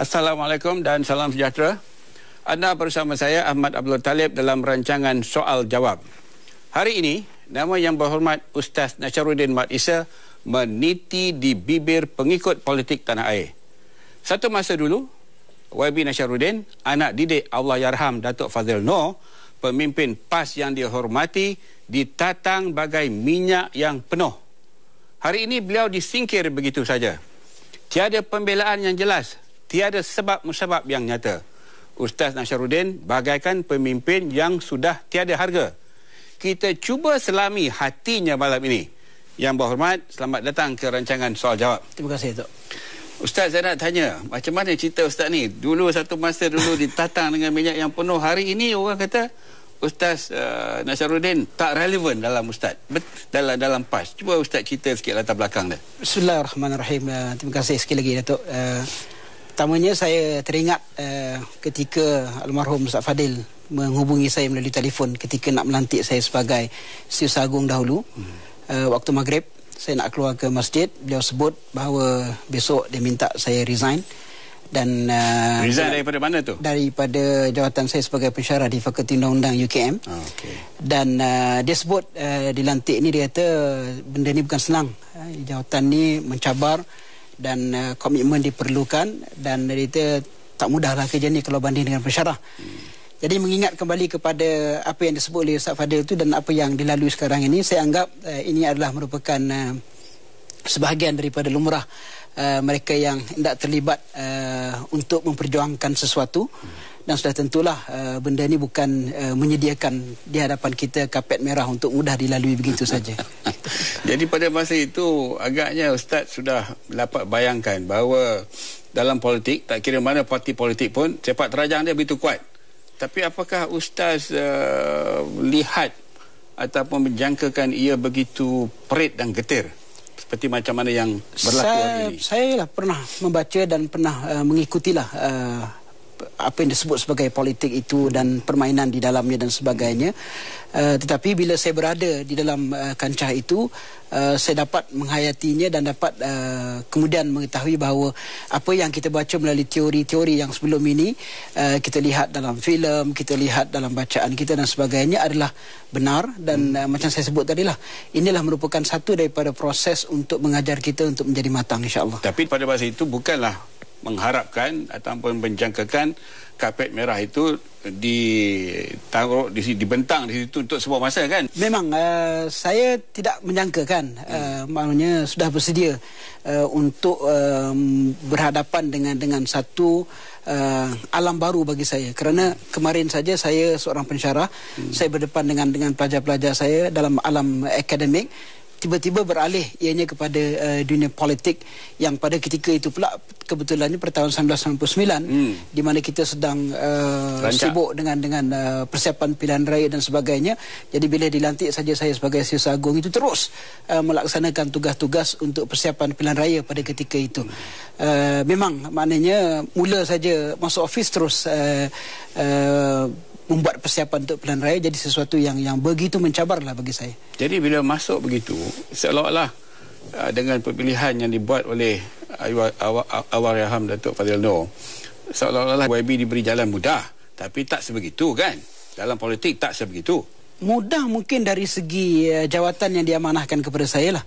Assalamualaikum dan salam sejahtera. Anda bersama saya Ahmad Abdul Talib dalam rancangan Soal Jawab. Hari ini, nama yang berhormat Ustaz Nasharuddin Mat Isa meniti di bibir pengikut politik tanah air. Satu masa dulu, YB Nasharuddin, anak didik Allah Yarham Datuk Fazil Noor, pemimpin PAS yang dihormati, ditatang bagai minyak yang penuh. Hari ini beliau disingkir begitu saja. Tiada pembelaan yang jelas tiada sebab musabab yang nyata. Ustaz Nasharuddin bagaikan pemimpin yang sudah tiada harga. Kita cuba selami hatinya malam ini. Yang berhormat, selamat datang ke rancangan soal jawab. Terima kasih, Tok. Ustaz, saya nak tanya, macam mana cerita Ustaz ni? Dulu satu masa dulu ditatang dengan minyak yang penuh. Hari ini orang kata Ustaz uh, Nasharuddin tak relevan dalam Ustaz. Bet, dalam dalam PAS. Cuba Ustaz cerita sikit latar belakang dia. Bismillahirrahmanirrahim. Uh, terima kasih sekali lagi, Datuk. Uh, Pertamanya saya teringat uh, ketika almarhum Ustaz Fadil menghubungi saya melalui telefon ketika nak melantik saya sebagai siusaha agung dahulu. Hmm. Uh, waktu maghrib saya nak keluar ke masjid, beliau sebut bahawa besok dia minta saya resign dan uh, resign saya, daripada mana tu? Daripada jawatan saya sebagai pensyarah di Fakulti Undang-Undang UKM. Ah, okay. Dan uh, dia sebut uh, dilantik ni dia kata benda ni bukan senang. Uh, jawatan ni mencabar dan uh, komitmen diperlukan dan kita tak mudahlah kerja ni kalau banding dengan pensyarah. Hmm. Jadi mengingat kembali kepada apa yang disebut oleh Ustaz Fadil itu dan apa yang dilalui sekarang ini saya anggap uh, ini adalah merupakan uh, sebahagian daripada lumrah uh, mereka yang tidak terlibat uh, untuk memperjuangkan sesuatu. Hmm dan sudah tentulah uh, benda ini bukan uh, menyediakan di hadapan kita kapet merah untuk mudah dilalui begitu saja. Jadi pada masa itu agaknya Ustaz sudah dapat bayangkan bahawa dalam politik tak kira mana parti politik pun cepat terajang dia begitu kuat. Tapi apakah Ustaz uh, lihat ataupun menjangkakan ia begitu perit dan getir? Seperti macam mana yang berlaku saya, hari ini? Saya lah pernah membaca dan pernah uh, mengikutilah uh, apa yang disebut sebagai politik itu dan permainan di dalamnya dan sebagainya. Uh, tetapi bila saya berada di dalam uh, kancah itu, uh, saya dapat menghayatinya dan dapat uh, kemudian mengetahui bahawa apa yang kita baca melalui teori-teori yang sebelum ini uh, kita lihat dalam filem, kita lihat dalam bacaan kita dan sebagainya adalah benar dan hmm. uh, macam saya sebut tadi lah, inilah merupakan satu daripada proses untuk mengajar kita untuk menjadi matang, insyaAllah. Tapi pada masa itu bukanlah mengharapkan ataupun menjangkakan kapet merah itu ditaruh di sini dibentang di situ untuk semua masa kan memang uh, saya tidak menyangka kan hmm. uh, eh, maknanya sudah bersedia uh, untuk um, berhadapan dengan dengan satu uh, alam baru bagi saya kerana kemarin saja saya seorang pensyarah hmm. saya berdepan dengan dengan pelajar-pelajar saya dalam alam akademik tiba-tiba beralih ianya kepada uh, dunia politik yang pada ketika itu pula kebetulannya pada tahun 1999 hmm. di mana kita sedang uh, sibuk dengan dengan uh, persiapan pilihan raya dan sebagainya jadi bila dilantik saja saya sebagai siswa agung itu terus uh, melaksanakan tugas-tugas untuk persiapan pilihan raya pada ketika itu uh, memang maknanya mula saja masuk ofis terus uh, uh, membuat persiapan untuk pilihan raya jadi sesuatu yang yang begitu mencabarlah bagi saya. Jadi bila masuk begitu, seolah-olah uh, dengan pemilihan yang dibuat oleh Awar Aw, Aw, Yaham Datuk Fadil Noor, seolah-olah YB diberi jalan mudah. Tapi tak sebegitu kan? Dalam politik tak sebegitu. Mudah mungkin dari segi uh, jawatan yang diamanahkan kepada saya lah.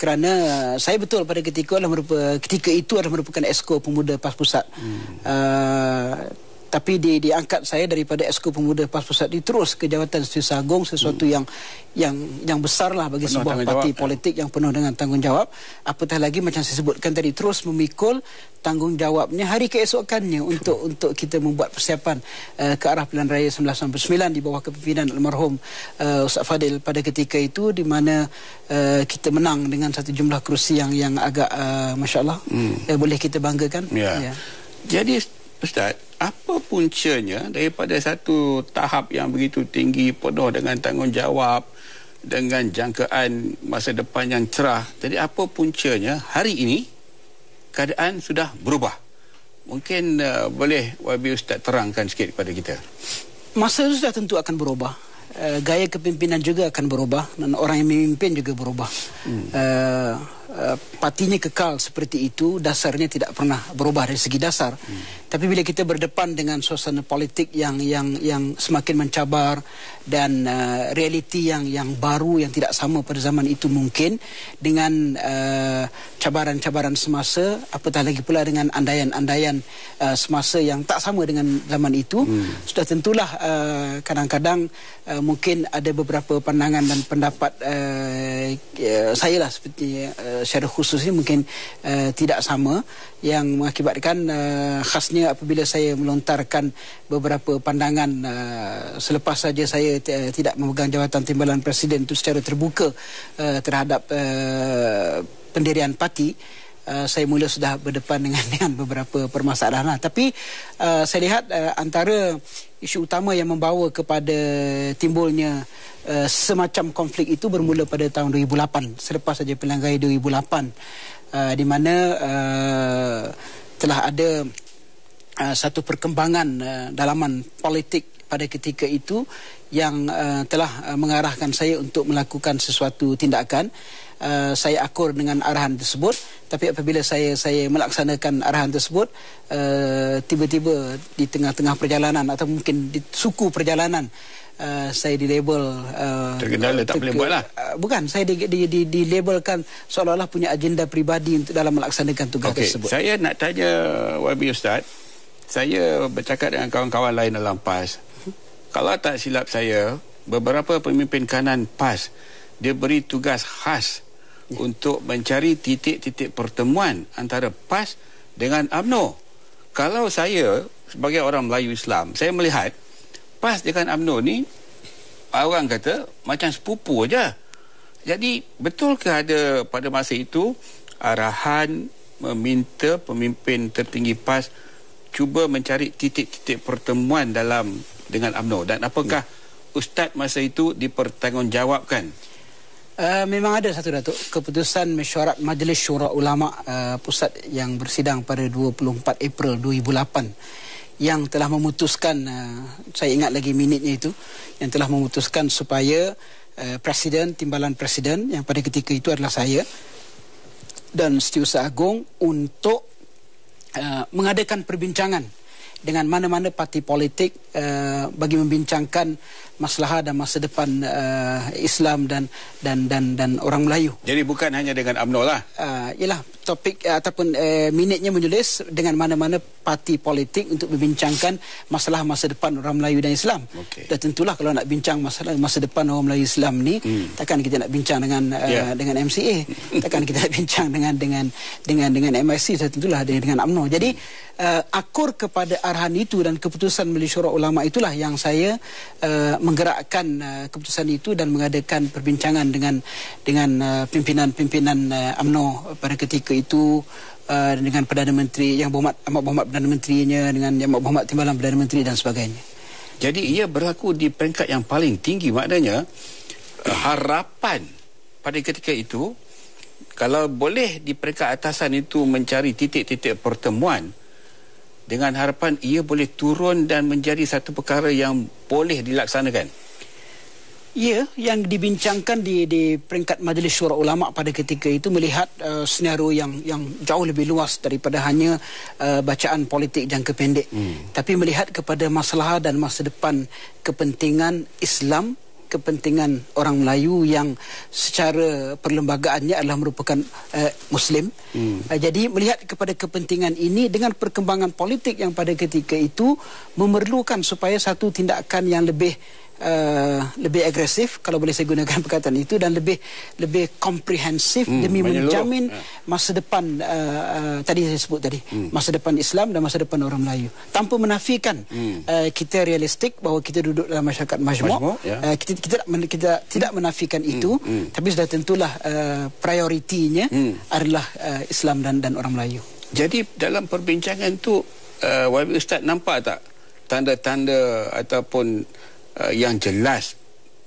Kerana uh, saya betul pada ketika, ketika itu adalah merupakan esko pemuda PAS Pusat. Hmm. Uh, tapi dia diangkat saya daripada Esko Pemuda PAS Pusat terus ke jawatan Setiausaha Agong sesuatu hmm. yang yang yang besarlah bagi penuh sebuah parti ya. politik yang penuh dengan tanggungjawab apatah lagi macam saya sebutkan tadi terus memikul tanggungjawabnya hari keesokannya untuk hmm. untuk kita membuat persiapan uh, ke arah pilihan raya 1999 di bawah kepimpinan almarhum uh, Ustaz Fadil pada ketika itu di mana uh, kita menang dengan satu jumlah kerusi yang yang agak uh, masya-Allah hmm. uh, boleh kita banggakan ya yeah. yeah. jadi Ustaz, apa puncanya daripada satu tahap yang begitu tinggi penuh dengan tanggungjawab dengan jangkaan masa depan yang cerah. Jadi apa puncanya hari ini keadaan sudah berubah? Mungkin uh, boleh YB Ustaz terangkan sikit kepada kita. Masa itu sudah tentu akan berubah. Uh, gaya kepimpinan juga akan berubah dan orang yang memimpin juga berubah. Hmm. Uh, Eh, patinya kekal seperti itu dasarnya tidak pernah berubah dari segi dasar hmm. tapi bila kita berdepan dengan suasana politik yang yang yang semakin mencabar dan uh, realiti yang yang baru yang tidak sama pada zaman itu mungkin dengan eh, cabaran-cabaran uh, semasa apatah lagi pula dengan andaian-andaian uh, semasa yang tak sama dengan zaman itu hmm. sudah tentulah kadang-kadang uh, Uh, mungkin ada beberapa pandangan dan pendapat uh, uh, saya lah seperti uh, Eh, secara khusus ini mungkin uh, tidak sama yang mengakibatkan uh, khasnya apabila saya melontarkan beberapa pandangan uh, selepas saja saya uh, tidak memegang jawatan timbalan presiden itu secara terbuka uh, terhadap uh, pendirian parti Eh, saya mula sudah berdepan dengan, dengan beberapa permasalahan lah. tapi uh, saya lihat uh, antara isu utama yang membawa kepada timbulnya uh, semacam konflik itu bermula pada tahun 2008 selepas saja pilihan 2008 uh, di mana uh, telah ada uh, satu perkembangan uh, dalaman politik uh, pada ketika itu yang uh, telah uh, mengarahkan saya untuk melakukan sesuatu tindakan uh, saya akur dengan arahan tersebut tapi apabila saya saya melaksanakan arahan tersebut tiba-tiba uh, di tengah-tengah perjalanan atau mungkin di suku perjalanan Uh, saya dilabel uh, terkendala tak ter boleh buatlah uh, bukan saya di di di dilabelkan seolah-olah punya agenda peribadi untuk dalam melaksanakan tugas okay. tersebut saya nak tanya wabi ustaz saya bercakap dengan kawan-kawan lain dalam PAS kalau tak silap saya, beberapa pemimpin kanan PAS dia beri tugas khas untuk mencari titik-titik pertemuan antara PAS dengan AMNO. Kalau saya sebagai orang Melayu Islam, saya melihat PAS dengan AMNO ni orang kata macam sepupu aja. Jadi betul ke ada pada masa itu arahan meminta pemimpin tertinggi PAS cuba mencari titik-titik pertemuan dalam dengan UMNO dan apakah ya. ustaz masa itu dipertanggungjawabkan Uh, memang ada satu datuk keputusan mesyuarat majlis syura ulama uh, pusat yang bersidang pada 24 April 2008 yang telah memutuskan uh, saya ingat lagi minitnya itu yang telah memutuskan supaya uh, presiden timbalan presiden yang pada ketika itu adalah saya dan setiausaha agung untuk uh, mengadakan perbincangan dengan mana-mana parti politik uh, bagi membincangkan masalah dan masa depan uh, Islam dan dan dan dan orang Melayu. Jadi bukan hanya dengan UMNO lah. Ah uh, topik uh, ataupun uh, minitnya menulis dengan mana-mana parti politik untuk membincangkan masalah masa depan orang Melayu dan Islam. Okay. Dan tentulah kalau nak bincang masalah masa depan orang Melayu Islam ni hmm. takkan kita nak bincang dengan uh, yeah. dengan MCA, takkan kita nak bincang dengan dengan dengan dengan MSC tentulah dengan UMNO. Jadi hmm uh, akur kepada arahan itu dan keputusan Majlis Syura Ulama itulah yang saya uh, menggerakkan uh, keputusan itu dan mengadakan perbincangan dengan dengan pimpinan-pimpinan uh, uh, pada ketika itu uh, dengan Perdana Menteri yang berhormat Amat Berhormat Perdana Menterinya dengan Yang Berhormat Timbalan Perdana Menteri dan sebagainya. Jadi ia berlaku di peringkat yang paling tinggi maknanya harapan pada ketika itu kalau boleh di peringkat atasan itu mencari titik-titik pertemuan dengan harapan ia boleh turun dan menjadi satu perkara yang boleh dilaksanakan. Ya, yang dibincangkan di, di peringkat Majlis Syura Ulama pada ketika itu melihat uh, senario yang yang jauh lebih luas daripada hanya uh, bacaan politik yang kependek, Hmm. Tapi melihat kepada masalah dan masa depan kepentingan Islam kepentingan orang Melayu yang secara perlembagaannya adalah merupakan uh, Muslim. Hmm. Uh, jadi melihat kepada kepentingan ini dengan perkembangan politik yang pada ketika itu memerlukan supaya satu tindakan yang lebih uh, lebih agresif kalau boleh saya gunakan perkataan itu dan lebih lebih komprehensif hmm, demi menjamin ya. masa depan uh, uh, tadi saya sebut tadi hmm. masa depan Islam dan masa depan orang Melayu tanpa menafikan hmm. uh, kita realistik bahawa kita duduk dalam masyarakat majmuk ya. uh, kita kita tidak kita hmm. tidak menafikan hmm, itu hmm. Hmm. tapi sudah tentulah uh, prioritinya hmm. adalah uh, Islam dan dan orang Melayu jadi dalam perbincangan tu uh, Ustaz nampak tak tanda-tanda ataupun uh, yang jelas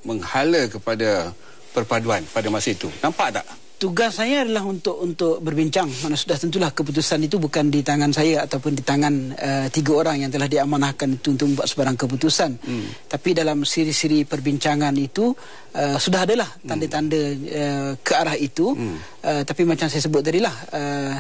menghala kepada perpaduan pada masa itu. Nampak tak? Tugas saya adalah untuk untuk berbincang. Mana sudah tentulah keputusan itu bukan di tangan saya ataupun di tangan uh, tiga orang yang telah diamanahkan itu untuk membuat sebarang keputusan. Hmm. Tapi dalam siri-siri perbincangan itu uh, sudah adalah hmm. tanda-tanda uh, ke arah itu. Hmm. Uh, tapi macam saya sebut tadi lah uh,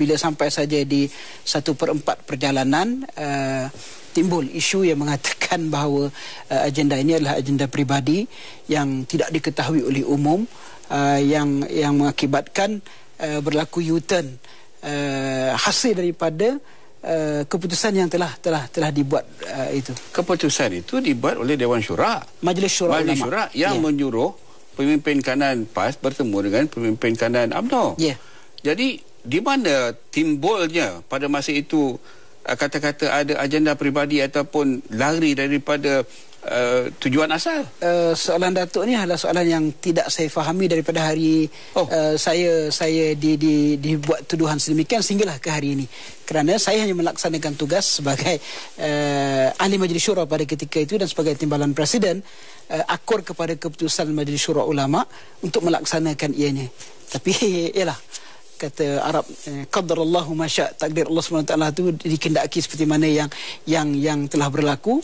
bila sampai saja di satu perempat perjalanan uh, timbul isu yang mengatakan bahawa uh, agenda ini adalah agenda pribadi yang tidak diketahui oleh umum uh, yang yang mengakibatkan uh, berlaku U-turn uh, hasil daripada Uh, keputusan yang telah telah telah dibuat uh, itu keputusan itu dibuat oleh dewan syura majlis syura majlis ulama. syura yang yeah. menyuruh pemimpin kanan PAS bertemu dengan pemimpin kanan AMNO yeah. jadi di mana timbulnya pada masa itu Eh, kata-kata ada agenda peribadi ataupun lari daripada uh, tujuan asal? Uh, soalan Datuk ni adalah soalan yang tidak saya fahami daripada hari oh. uh, saya saya di, di, dibuat tuduhan sedemikian sehinggalah ke hari ini. Kerana saya hanya melaksanakan tugas sebagai uh, ahli majlis syurah pada ketika itu dan sebagai timbalan presiden uh, akur kepada keputusan majlis syurah ulama' untuk melaksanakan ianya. Tapi, ialah... kata Arab eh, qadar Allah masya takdir Allah SWT tu dikendaki seperti mana yang yang yang telah berlaku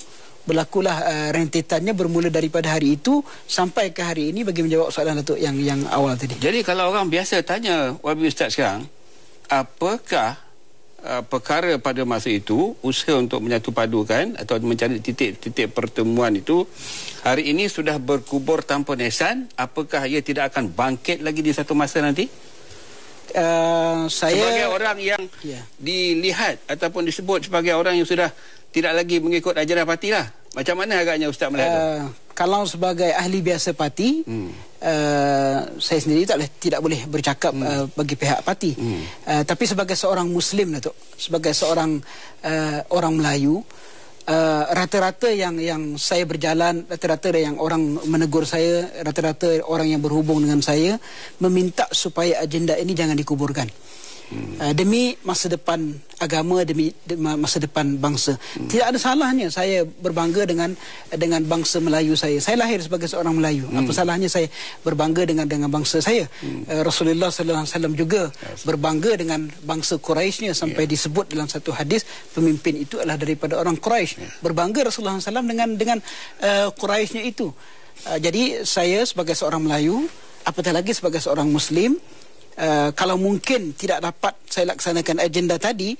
berlakulah uh, rentetannya bermula daripada hari itu sampai ke hari ini bagi menjawab soalan Datuk yang yang awal tadi. Jadi kalau orang biasa tanya wabi ustaz sekarang apakah uh, perkara pada masa itu usaha untuk menyatu padukan atau mencari titik-titik pertemuan itu hari ini sudah berkubur tanpa nisan apakah ia tidak akan bangkit lagi di satu masa nanti? uh, saya sebagai orang yang yeah. dilihat ataupun disebut sebagai orang yang sudah tidak lagi mengikut ajaran parti lah. Macam mana agaknya Ustaz melihat uh, Kalau sebagai ahli biasa parti, hmm. uh, saya sendiri tak boleh, tidak boleh bercakap hmm. uh, bagi pihak parti. Hmm. Uh, tapi sebagai seorang Muslim, Datuk. Lah sebagai seorang uh, orang Melayu, Eh, rata-rata uh, yang yang saya berjalan rata-rata yang orang menegur saya rata-rata orang yang berhubung dengan saya meminta supaya agenda ini jangan dikuburkan hmm. uh, demi masa depan agama demi de, masa depan bangsa. Hmm. Tidak ada salahnya saya berbangga dengan dengan bangsa Melayu saya. Saya lahir sebagai seorang Melayu. Hmm. Apa salahnya saya berbangga dengan dengan bangsa saya? Hmm. Uh, Rasulullah sallallahu alaihi wasallam juga yes. berbangga dengan bangsa Quraisynya sampai yeah. disebut dalam satu hadis pemimpin itu adalah daripada orang Quraisy. Yeah. Berbangga Rasulullah sallallahu dengan dengan uh, Quraisynya itu. Uh, jadi saya sebagai seorang Melayu apatah lagi sebagai seorang muslim uh, kalau mungkin tidak dapat saya laksanakan agenda tadi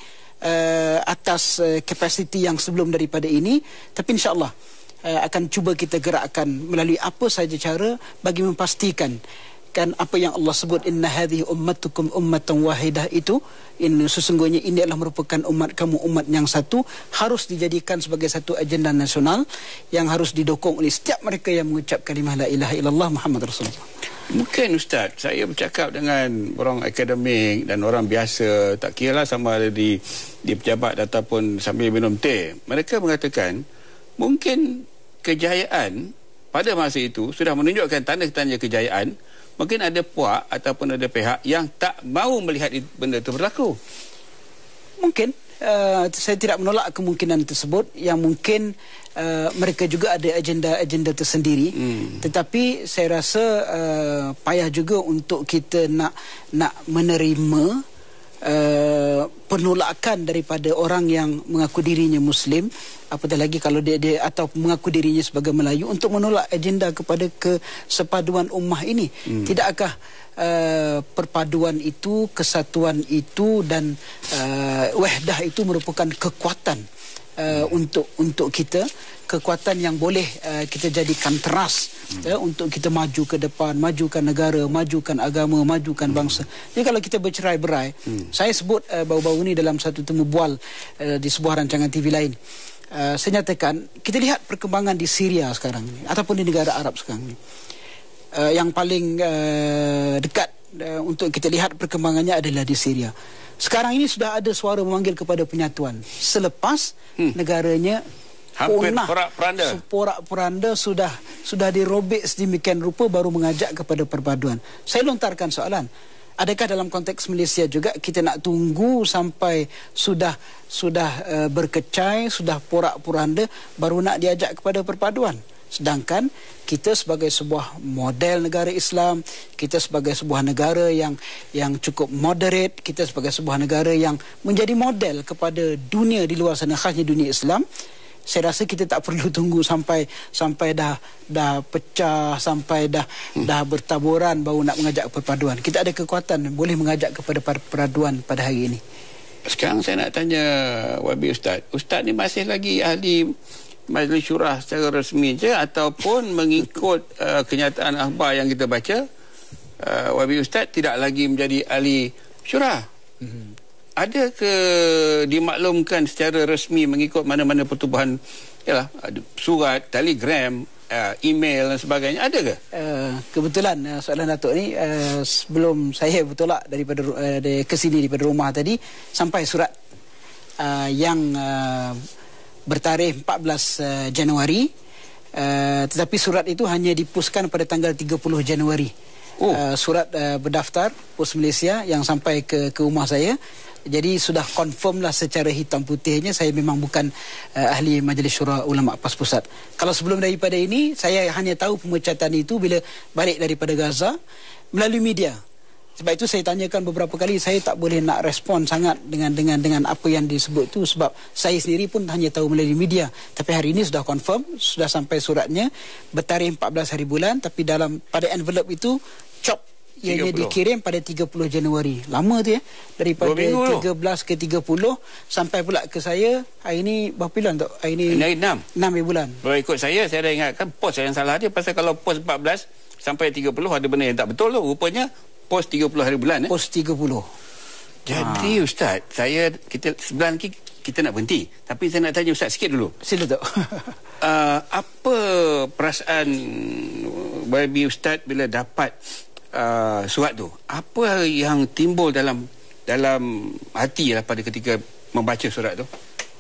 uh, atas kapasiti eh, uh, yang sebelum daripada ini tapi insyaallah uh, akan cuba kita gerakkan melalui apa saja cara bagi memastikan kan apa yang Allah sebut inna hadhihi ummatukum ummatan wahidah itu in sesungguhnya ini adalah merupakan umat kamu umat yang satu harus dijadikan sebagai satu agenda nasional yang harus didukung oleh setiap mereka yang mengucap kalimah la ilaha illallah Muhammad rasulullah Mungkin Ustaz, saya bercakap dengan orang akademik dan orang biasa, tak kira lah sama ada di, di pejabat ataupun sambil minum teh. Mereka mengatakan, mungkin kejayaan pada masa itu sudah menunjukkan tanda-tanda kejayaan, mungkin ada puak ataupun ada pihak yang tak mau melihat benda itu berlaku. Mungkin uh, saya tidak menolak kemungkinan tersebut yang mungkin uh, mereka juga ada agenda-agenda tersendiri hmm. tetapi saya rasa uh, payah juga untuk kita nak nak menerima Uh, penolakan daripada orang yang mengaku dirinya Muslim apatah lagi kalau dia, dia atau mengaku dirinya sebagai Melayu untuk menolak agenda kepada kesepaduan ummah ini hmm. tidakkah uh, perpaduan itu, kesatuan itu dan uh, wahdah itu merupakan kekuatan uh, untuk untuk kita kekuatan yang boleh uh, kita jadikan teras hmm. ya, untuk kita maju ke depan, majukan negara, majukan agama, majukan hmm. bangsa. Jadi kalau kita bercerai-berai, hmm. saya sebut bau-bau baru ini dalam satu temu bual uh, di sebuah rancangan TV lain. Uh, saya nyatakan, kita lihat perkembangan di Syria sekarang ini ataupun di negara Arab sekarang ini uh, yang paling uh, dekat uh, untuk kita lihat perkembangannya adalah di Syria. Sekarang ini sudah ada suara memanggil kepada penyatuan selepas hmm. negaranya punah, porak poranda sudah sudah dirobek sedemikian rupa baru mengajak kepada perpaduan. Saya lontarkan soalan. Adakah dalam konteks Malaysia juga kita nak tunggu sampai sudah sudah uh, berkecai, sudah porak-poranda baru nak diajak kepada perpaduan? sedangkan kita sebagai sebuah model negara Islam kita sebagai sebuah negara yang yang cukup moderate kita sebagai sebuah negara yang menjadi model kepada dunia di luar sana khasnya dunia Islam saya rasa kita tak perlu tunggu sampai sampai dah dah pecah sampai dah hmm. dah bertaburan baru nak mengajak perpaduan kita ada kekuatan boleh mengajak kepada perpaduan pada hari ini sekarang saya nak tanya Wabi Ustaz Ustaz ni masih lagi ahli majlis syurah secara resmi je ataupun mengikut uh, kenyataan akhbar yang kita baca uh, wabi ustaz tidak lagi menjadi ahli syurah mhm. ada ke dimaklumkan secara resmi mengikut mana-mana pertubuhan ialah surat telegram Uh, email dan sebagainya ada ke? Uh, kebetulan uh, soalan datuk ni uh, sebelum saya bertolak daripada uh, ke sini daripada rumah tadi sampai surat uh, yang uh, bertarikh 14 eh, Januari uh, tetapi surat itu hanya dipuskan pada tanggal 30 Januari oh. uh, surat uh, berdaftar pos Malaysia yang sampai ke ke rumah saya jadi sudah confirm lah secara hitam putihnya saya memang bukan uh, ahli majlis syura ulama PAS pusat. Kalau sebelum daripada ini saya hanya tahu pemecatan itu bila balik daripada Gaza melalui media sebab itu saya tanyakan beberapa kali saya tak boleh nak respon sangat dengan dengan dengan apa yang disebut tu sebab saya sendiri pun hanya tahu melalui media tapi hari ini sudah confirm sudah sampai suratnya bertarikh 14 hari bulan tapi dalam pada envelope itu chop ianya 30. dikirim pada 30 Januari lama tu ya daripada 13 ke 30 sampai pula ke saya hari ini berapa bulan tak hari ini hari 6 hari bulan kalau ikut saya saya dah ingatkan post yang salah dia pasal kalau post 14 sampai 30 ada benda yang tak betul tu rupanya pos 30 hari bulan eh? pos 30 jadi ha. ustaz saya kita sebulan lagi kita nak berhenti tapi saya nak tanya ustaz sikit dulu sila tak uh, apa perasaan eh, baby ustaz bila dapat uh, surat tu apa yang timbul dalam dalam hati lah pada ketika membaca surat tu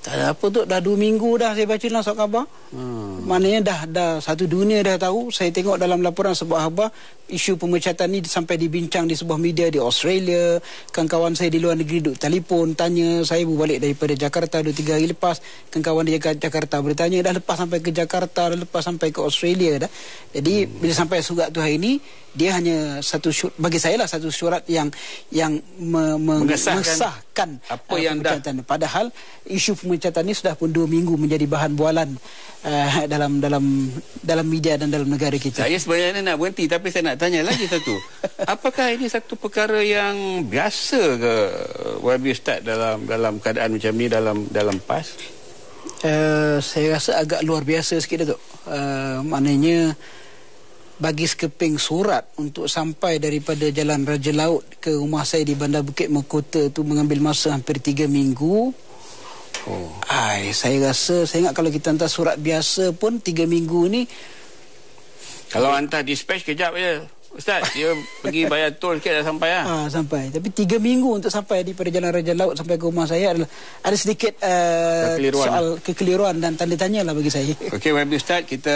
tak ada apa tu dah dua minggu dah saya baca dalam surat khabar. Hmm. Maknanya dah dah satu dunia dah tahu. Saya tengok dalam laporan sebuah khabar isu pemecatan ni sampai dibincang di sebuah media di Australia. Kawan-kawan saya di luar negeri duk telefon tanya saya berbalik daripada Jakarta dua tiga hari lepas. Kawan-kawan di Jakarta bertanya dah lepas sampai ke Jakarta, dah lepas sampai ke Australia dah. Jadi hmm. bila sampai surat tu hari ni dia hanya satu syur, bagi saya lah satu surat yang yang me, me, mengesahkan, mengesahkan apa uh, yang dah padahal isu pemecatan ini sudah pun dua minggu menjadi bahan bualan uh, dalam dalam dalam media dan dalam negara kita. Saya sebenarnya nak berhenti tapi saya nak tanya lagi satu. Apakah ini satu perkara yang biasa ke Wabi Ustaz dalam dalam keadaan macam ni dalam dalam PAS? Uh, saya rasa agak luar biasa sikit tu. Uh, maknanya bagi sekeping surat untuk sampai daripada jalan Raja Laut ke rumah saya di Bandar Bukit Mekota tu mengambil masa hampir tiga minggu. Oh. ay, saya rasa saya ingat kalau kita hantar surat biasa pun tiga minggu ni kalau hantar dispatch kejap je. Ustaz, dia pergi bayar tol sikit dah sampai lah. Ha, sampai. Tapi tiga minggu untuk sampai daripada Jalan Raja Laut sampai ke rumah saya adalah ada sedikit uh, kekeliruan. soal kekeliruan dan tanda tanya lah bagi saya. Okey, Wabi Ustaz, kita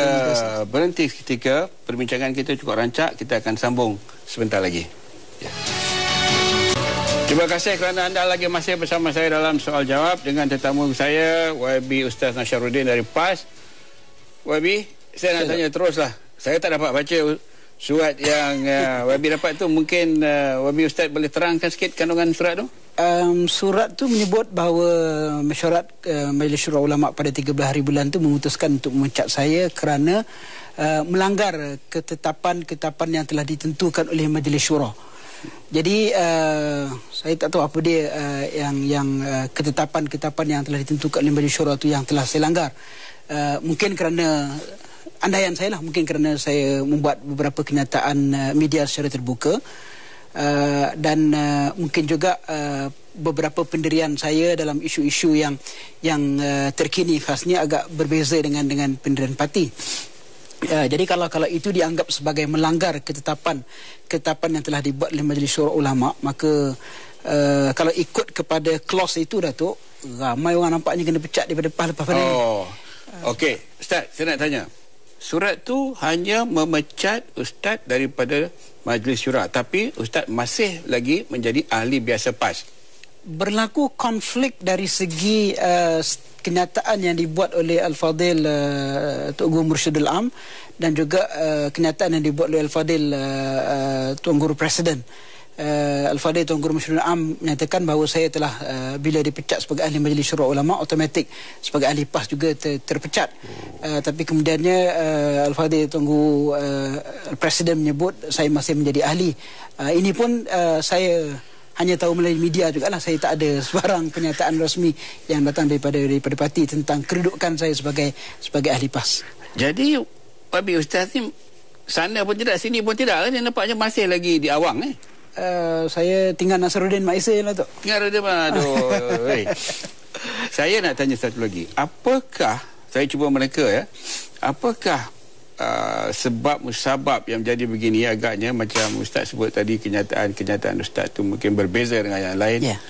berhenti ketika perbincangan kita cukup rancak. Kita akan sambung sebentar lagi. Ya. Terima kasih kerana anda lagi masih bersama saya dalam soal jawab dengan tetamu saya, YB Ustaz Nasharuddin dari PAS. YB, saya nak tanya teruslah. Saya tak dapat baca surat yang uh, Wabi dapat tu mungkin uh, Wabi Ustaz boleh terangkan sikit kandungan surat tu? Um, surat tu menyebut bahawa mesyuarat uh, Majlis Syura Ulama pada 13 hari bulan tu memutuskan untuk memecat saya kerana uh, melanggar ketetapan-ketetapan yang telah ditentukan oleh Majlis Syura. Jadi uh, saya tak tahu apa dia uh, yang yang uh, ketetapan-ketetapan uh, yang telah ditentukan oleh Majlis Syura tu yang telah saya langgar. Uh, mungkin kerana andaian saya lah mungkin kerana saya membuat beberapa kenyataan uh, media secara terbuka uh, dan uh, mungkin juga uh, beberapa pendirian saya dalam isu-isu yang yang uh, terkini khasnya agak berbeza dengan dengan pendirian parti. Ya, jadi kalau kalau itu dianggap sebagai melanggar ketetapan ketetapan yang telah dibuat oleh Majlis Syura Ulama maka uh, kalau ikut kepada clause itu Datuk ramai orang nampaknya kena pecat daripada depan lepas pada Oh. Okey, Ustaz, saya nak tanya. Surat tu hanya memecat ustaz daripada majlis syura tapi ustaz masih lagi menjadi ahli biasa PAS. Berlaku konflik dari segi uh, kenyataan yang dibuat oleh Al-Fadil uh, Tok Guru Mursyidul Am dan juga uh, kenyataan yang dibuat oleh Al-Fadil uh, uh, Tuan Guru Presiden uh, Al-Fadhil Tuan Guru Mishrul Am menyatakan bahawa saya telah uh, bila dipecat sebagai ahli majlis syurah ulama otomatik sebagai ahli PAS juga ter terpecat uh, tapi kemudiannya uh, Al-Fadhil Tuan Guru uh, Presiden menyebut saya masih menjadi ahli uh, ini pun uh, saya hanya tahu melalui media juga lah saya tak ada sebarang pernyataan rasmi yang datang daripada daripada parti tentang kedudukan saya sebagai sebagai ahli PAS jadi Pak Ustaz ni sana pun tidak, sini pun tidak kan? nampaknya masih lagi di awang eh? Eh, saya tinggal Nasruddin Maisa lah tu. Tinggal ada mah tu. saya nak tanya satu lagi. Apakah saya cuba mereka ya? Apakah Uh, sebab musabab yang jadi begini agaknya macam ustaz sebut tadi kenyataan-kenyataan ustaz tu mungkin berbeza dengan yang lain. Yeah.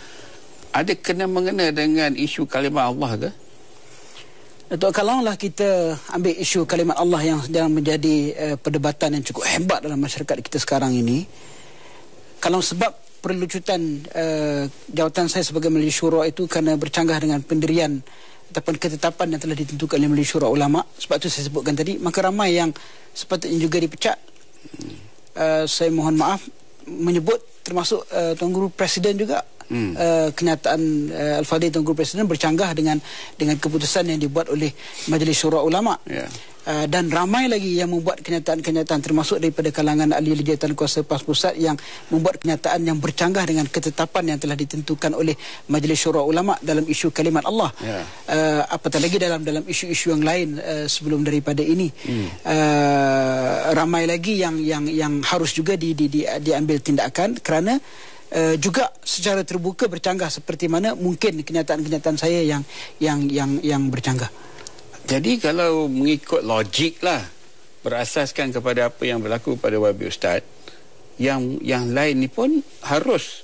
Ada kena mengena dengan isu kalimah Allah ke? Untuk kalaulah kita ambil isu kalimah Allah yang sedang menjadi uh, perdebatan yang cukup hebat dalam masyarakat kita sekarang ini, kalau sebab perlucutan uh, jawatan saya sebagai Majlis Syura itu kerana bercanggah dengan pendirian ataupun ketetapan yang telah ditentukan oleh Majlis Syura ulama sebab itu saya sebutkan tadi maka ramai yang sepatutnya juga dipecat uh, saya mohon maaf menyebut termasuk uh, Tuan Guru Presiden juga hmm. uh, kenyataan uh, eh, Al-Fadhi dan Presiden bercanggah dengan dengan keputusan yang dibuat oleh Majlis Syura Ulama. Yeah. Ya. Uh, dan ramai lagi yang membuat kenyataan-kenyataan termasuk daripada kalangan ahli legitan kuasa PAS Pusat yang membuat kenyataan yang bercanggah dengan ketetapan yang telah ditentukan oleh Majlis Syura Ulama dalam isu kalimat Allah. Yeah. Ya. Uh, apatah lagi dalam dalam isu-isu yang lain uh, sebelum daripada ini. Hmm. Uh, ramai lagi yang yang yang harus juga di, di, di, diambil tindakan kerana Eh, juga secara terbuka bercanggah seperti mana mungkin kenyataan-kenyataan saya yang yang yang yang bercanggah. Jadi kalau mengikut logik lah berasaskan kepada apa yang berlaku pada Wabi Ustaz yang yang lain ni pun harus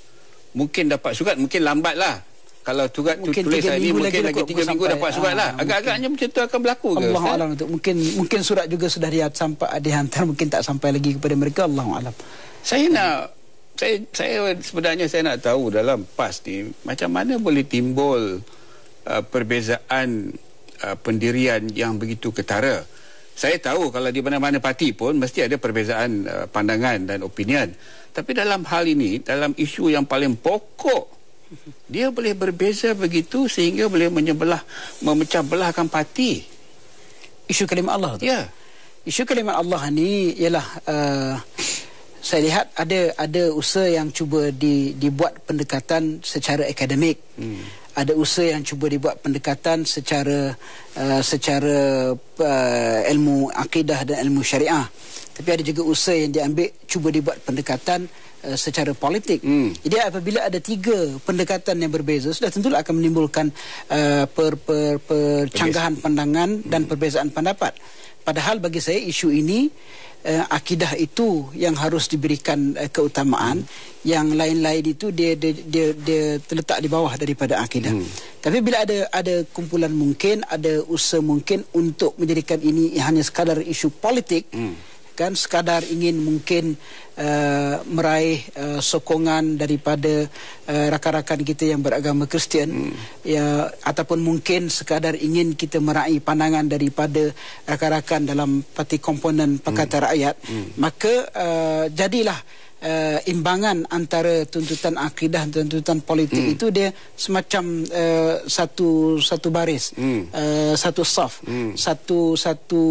mungkin dapat surat mungkin lambat lah kalau surat tu tulis hari ni mungkin lagi 3 minggu, minggu dapat surat ah, lah agak-agaknya macam tu akan berlaku ke Allah Alam itu mungkin, mungkin surat juga sudah dihantar mungkin tak sampai lagi kepada mereka Allah Alam saya nak saya, saya sebenarnya saya nak tahu dalam PAS ni macam mana boleh timbul uh, perbezaan uh, pendirian yang begitu ketara. Saya tahu kalau di mana-mana parti pun mesti ada perbezaan uh, pandangan dan opinion. Tapi dalam hal ini, dalam isu yang paling pokok, dia boleh berbeza begitu sehingga boleh menyebelah, memecah belahkan parti. Isu kalimat Allah tu? Ya. Isu kalimat Allah ni ialah... Uh saya lihat ada ada usaha yang cuba di, dibuat pendekatan secara akademik. Hmm. Ada usaha yang cuba dibuat pendekatan secara uh, secara uh, ilmu akidah dan ilmu syariah. Tapi ada juga usaha yang diambil cuba dibuat pendekatan uh, secara politik. Hmm. Jadi apabila ada tiga pendekatan yang berbeza sudah tentulah akan menimbulkan uh, per percanggahan per pandangan hmm. dan perbezaan pendapat. Padahal bagi saya isu ini uh, akidah itu yang harus diberikan uh, keutamaan hmm. yang lain-lain itu dia, dia dia dia terletak di bawah daripada akidah hmm. tapi bila ada ada kumpulan mungkin ada usaha mungkin untuk menjadikan ini hanya sekadar isu politik hmm kan sekadar ingin mungkin uh, meraih uh, sokongan daripada uh, rakan-rakan kita yang beragama Kristian hmm. ya ataupun mungkin sekadar ingin kita meraih pandangan daripada rakan-rakan dalam parti komponen Pakatan hmm. Rakyat hmm. maka uh, jadilah uh, imbangan antara tuntutan akidah dan tuntutan politik hmm. itu dia semacam uh, satu satu baris hmm. uh, satu saf hmm. satu satu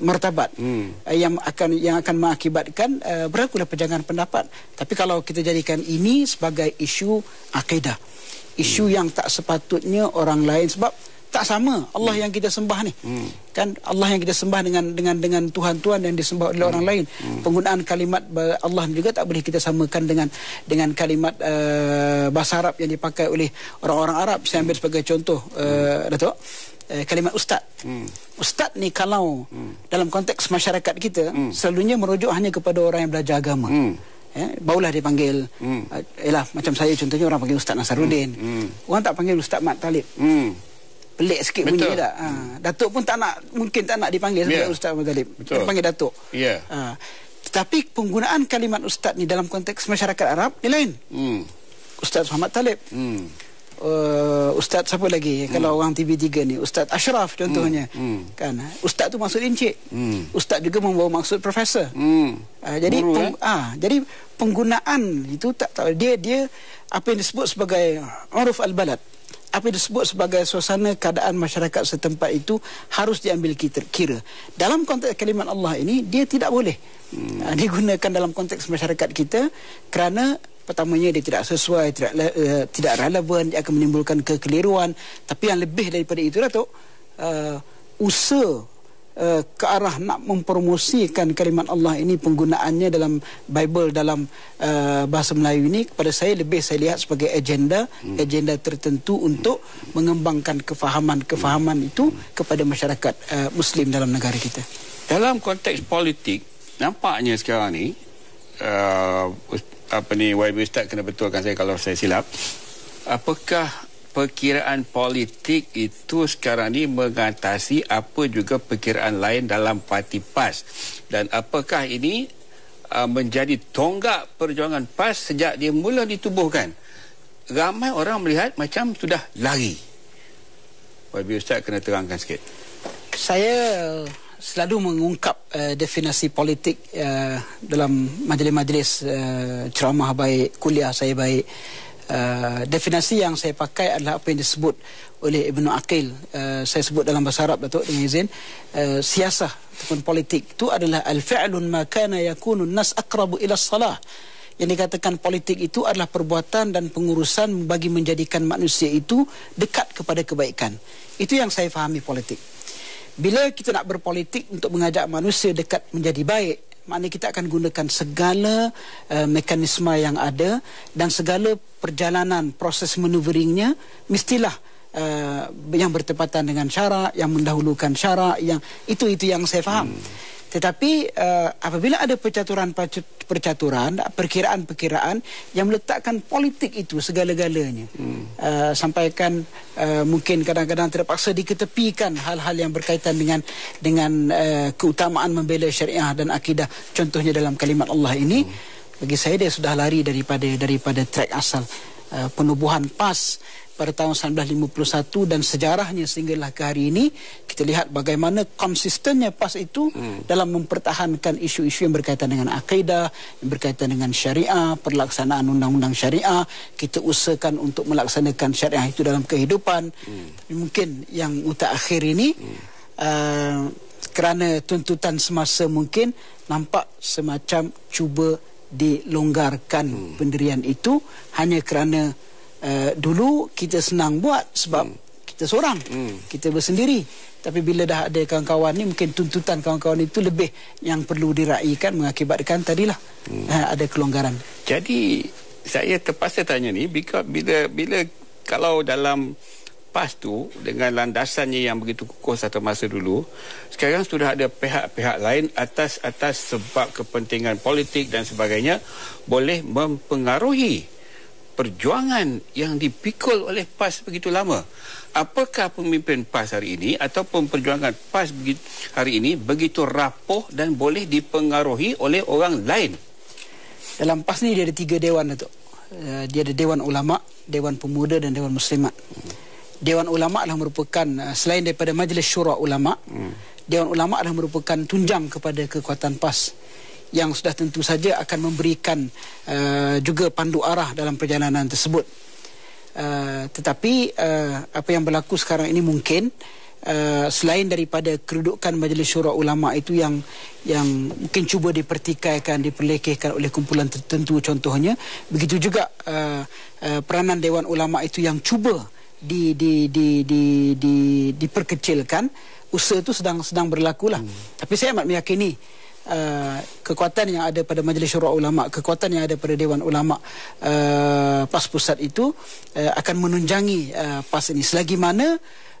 martabat hmm. uh, yang akan yang akan mengakibatkan uh, berlakulah perjanjian pendapat tapi kalau kita jadikan ini sebagai isu akidah isu hmm. yang tak sepatutnya orang lain sebab tak sama Allah hmm. yang kita sembah ni hmm. kan Allah yang kita sembah dengan dengan dengan tuhan-tuhan yang disembah oleh hmm. orang lain hmm. penggunaan kalimat Allah juga tak boleh kita samakan dengan dengan kalimat uh, bahasa Arab yang dipakai oleh orang-orang Arab saya ambil sebagai contoh uh, Datuk eh, kalimat ustaz. Hmm. Ustaz ni kalau hmm. dalam konteks masyarakat kita hmm. selalunya merujuk hanya kepada orang yang belajar agama. Hmm. Ya, baulah dipanggil hmm. uh, ialah macam saya contohnya orang panggil ustaz Nasaruddin. Hmm. Hmm. Orang tak panggil ustaz Mat Talib. Hmm pelik sikit Betul. bunyi tak. Ha. Datuk pun tak nak mungkin tak nak dipanggil sebagai yeah. ustaz Mazalim. Dia panggil datuk. Ya. Yeah. Ha. Tetapi penggunaan kalimat ustaz ni dalam konteks masyarakat Arab ni lain. Hmm. Ustaz Muhammad Talib. Hmm. Uh, ustaz siapa lagi hmm. kalau orang TV3 ni ustaz Ashraf contohnya hmm. Hmm. kan ustaz tu maksud encik hmm. ustaz juga membawa maksud profesor hmm. uh, jadi Guru, peng, eh? uh, jadi penggunaan itu tak tahu dia dia apa yang disebut sebagai uruf al-balad apa disebut sebagai suasana keadaan masyarakat setempat itu harus diambil kira. Dalam konteks kalimat Allah ini, dia tidak boleh hmm. digunakan dalam konteks masyarakat kita kerana pertamanya dia tidak sesuai, tidak, uh, tidak relevan, dia akan menimbulkan kekeliruan. Tapi yang lebih daripada itu, Datuk, uh, usaha Eh, ke arah nak mempromosikan kalimat Allah ini penggunaannya dalam Bible dalam uh, bahasa Melayu ini kepada saya lebih saya lihat sebagai agenda hmm. agenda tertentu untuk mengembangkan kefahaman-kefahaman itu kepada masyarakat uh, muslim dalam negara kita. Dalam konteks politik nampaknya sekarang ni uh, apa ni YB Ustaz kena betulkan saya kalau saya silap. Apakah perkiraan politik itu sekarang ini mengatasi apa juga perkiraan lain dalam parti PAS dan apakah ini uh, menjadi tonggak perjuangan PAS sejak dia mula ditubuhkan ramai orang melihat macam sudah lari Wabi Ustaz kena terangkan sikit saya selalu mengungkap uh, definisi politik uh, dalam majlis-majlis uh, ceramah baik, kuliah saya baik Eh, definasi yang saya pakai adalah apa yang disebut oleh Ibnu Aqil uh, saya sebut dalam bahasa Arab Datuk dengan izin uh, siasah ataupun politik itu adalah al-fi'lun ma kana yakunu an-nas aqrabu ila salah yang dikatakan politik itu adalah perbuatan dan pengurusan bagi menjadikan manusia itu dekat kepada kebaikan itu yang saya fahami politik bila kita nak berpolitik untuk mengajak manusia dekat menjadi baik maknanya kita akan gunakan segala uh, mekanisme yang ada dan segala perjalanan proses manoeuvringnya mestilah uh, yang bertepatan dengan syarak yang mendahulukan syarak yang itu itu yang saya faham. Hmm. Tetapi uh, apabila ada percaturan-percaturan, perkiraan-perkiraan yang meletakkan politik itu segala-galanya. Hmm. Uh, sampaikan uh, mungkin kadang-kadang terpaksa diketepikan hal-hal yang berkaitan dengan dengan uh, keutamaan membela syariah dan akidah. Contohnya dalam kalimat Allah ini, hmm. bagi saya dia sudah lari daripada daripada trek asal uh, penubuhan PAS pada tahun 1951 dan sejarahnya sehinggalah ke hari ini kita lihat bagaimana konsistennya PAS itu hmm. dalam mempertahankan isu-isu yang berkaitan dengan akidah yang berkaitan dengan syariah perlaksanaan undang-undang syariah kita usahakan untuk melaksanakan syariah itu dalam kehidupan hmm. mungkin yang akhir ini hmm. uh, kerana tuntutan semasa mungkin nampak semacam cuba dilonggarkan hmm. pendirian itu hanya kerana uh, dulu kita senang buat sebab hmm. kita seorang, hmm. kita bersendiri. Tapi bila dah ada kawan-kawan ni, mungkin tuntutan kawan-kawan itu lebih yang perlu diraihkan mengakibatkan tadilah hmm. uh, ada kelonggaran. Jadi saya terpaksa tanya ni, bila bila kalau dalam PAS tu dengan landasannya yang begitu kukuh satu masa dulu sekarang sudah ada pihak-pihak lain atas-atas sebab kepentingan politik dan sebagainya boleh mempengaruhi perjuangan yang dipikul oleh PAS begitu lama. Apakah pemimpin PAS hari ini atau perjuangan PAS hari ini begitu rapuh dan boleh dipengaruhi oleh orang lain? Dalam PAS ni dia ada tiga dewan itu. Eh, dia ada Dewan Ulama, Dewan Pemuda dan Dewan Muslimat. Hmm. Dewan Ulama adalah merupakan eh, selain daripada Majlis Syura Ulama, hmm. Dewan Ulama adalah merupakan tunjang kepada kekuatan PAS yang sudah tentu saja akan memberikan uh, juga pandu arah dalam perjalanan tersebut. Uh, tetapi uh, apa yang berlaku sekarang ini mungkin uh, selain daripada kerudukan majlis syura ulama itu yang yang mungkin cuba dipertikaikan diperlekehkan oleh kumpulan tertentu contohnya begitu juga uh, uh, peranan dewan ulama itu yang cuba di di di di, di diperkecilkan usaha itu sedang sedang berlakulah hmm. tapi saya amat meyakini uh, kekuatan yang ada pada Majlis Syura Ulama, kekuatan yang ada pada Dewan Ulama uh, PAS Pusat itu uh, akan menunjangi uh, PAS ini selagi mana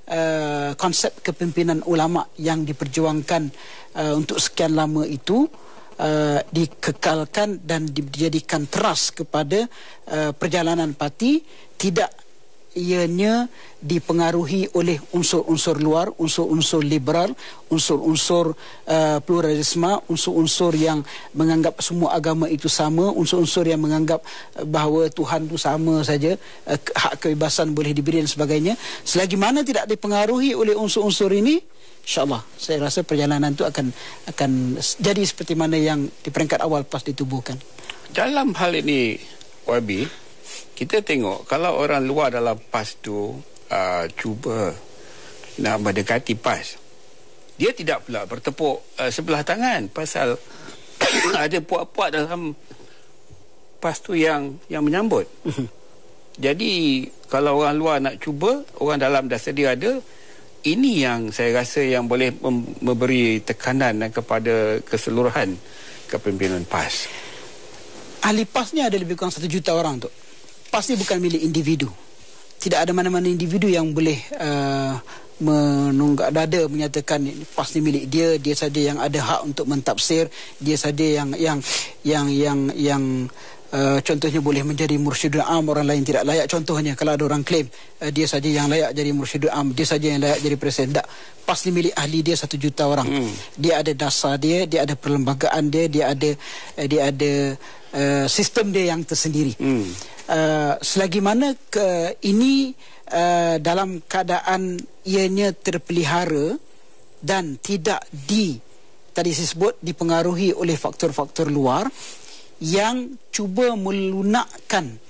Uh, konsep kepimpinan ulama yang diperjuangkan uh, untuk sekian lama itu uh, dikekalkan dan dijadikan teras kepada uh, perjalanan parti tidak ianya dipengaruhi oleh unsur-unsur luar, unsur-unsur liberal, unsur-unsur uh, pluralisme, unsur-unsur yang menganggap semua agama itu sama, unsur-unsur yang menganggap uh, bahawa Tuhan itu sama saja, uh, hak kebebasan boleh diberi dan sebagainya. Selagi mana tidak dipengaruhi oleh unsur-unsur ini, insyaAllah saya rasa perjalanan itu akan akan jadi seperti mana yang di peringkat awal pas ditubuhkan. Dalam hal ini, Wabi, kita tengok kalau orang luar dalam PAS tu uh, cuba nak mendekati PAS dia tidak pula bertepuk uh, sebelah tangan pasal ada puak-puak dalam PAS tu yang yang menyambut jadi kalau orang luar nak cuba orang dalam dah sedia ada ini yang saya rasa yang boleh memberi tekanan kepada keseluruhan kepimpinan PAS ahli PAS ni ada lebih kurang satu juta orang tu pasti bukan milik individu. Tidak ada mana-mana individu yang boleh uh, menunggak dada menyatakan pasti milik dia dia saja yang ada hak untuk mentafsir dia saja yang yang yang yang yang uh, contohnya boleh menjadi mursyidul am orang lain tidak layak contohnya kalau ada orang claim uh, dia saja yang layak jadi mursyidul am dia saja yang layak jadi presiden tak pasti milik ahli dia satu juta orang hmm. dia ada dasar dia dia ada perlembagaan dia dia ada uh, dia ada uh, sistem dia yang tersendiri hmm. Eh, selagi mana ke, ini uh, dalam keadaan ianya terpelihara dan tidak di tadi saya sebut dipengaruhi oleh faktor-faktor luar yang cuba melunakkan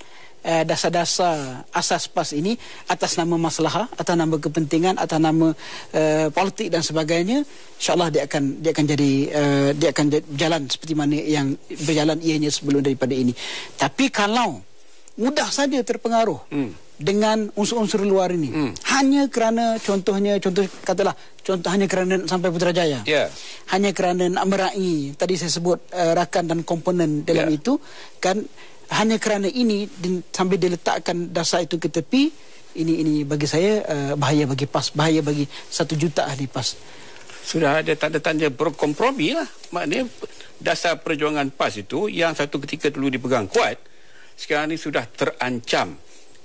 eh, dasar-dasar asas PAS ini atas nama masalah atau nama kepentingan atau nama uh, politik dan sebagainya insyaallah dia akan dia akan jadi uh, dia akan berjalan seperti mana yang berjalan ianya sebelum daripada ini tapi kalau mudah saja terpengaruh hmm. dengan unsur-unsur luar ini. Hmm. Hanya kerana contohnya, contoh katalah, contoh hanya kerana sampai Putrajaya. Yeah. Hanya kerana nak meraih, tadi saya sebut uh, rakan dan komponen dalam yeah. itu, kan hanya kerana ini di, sambil diletakkan dasar itu ke tepi, ini ini bagi saya uh, bahaya bagi PAS, bahaya bagi satu juta ahli PAS. Sudah ada tanda-tanda berkompromi lah. Maknanya dasar perjuangan PAS itu yang satu ketika dulu dipegang kuat, sekarang ini sudah terancam.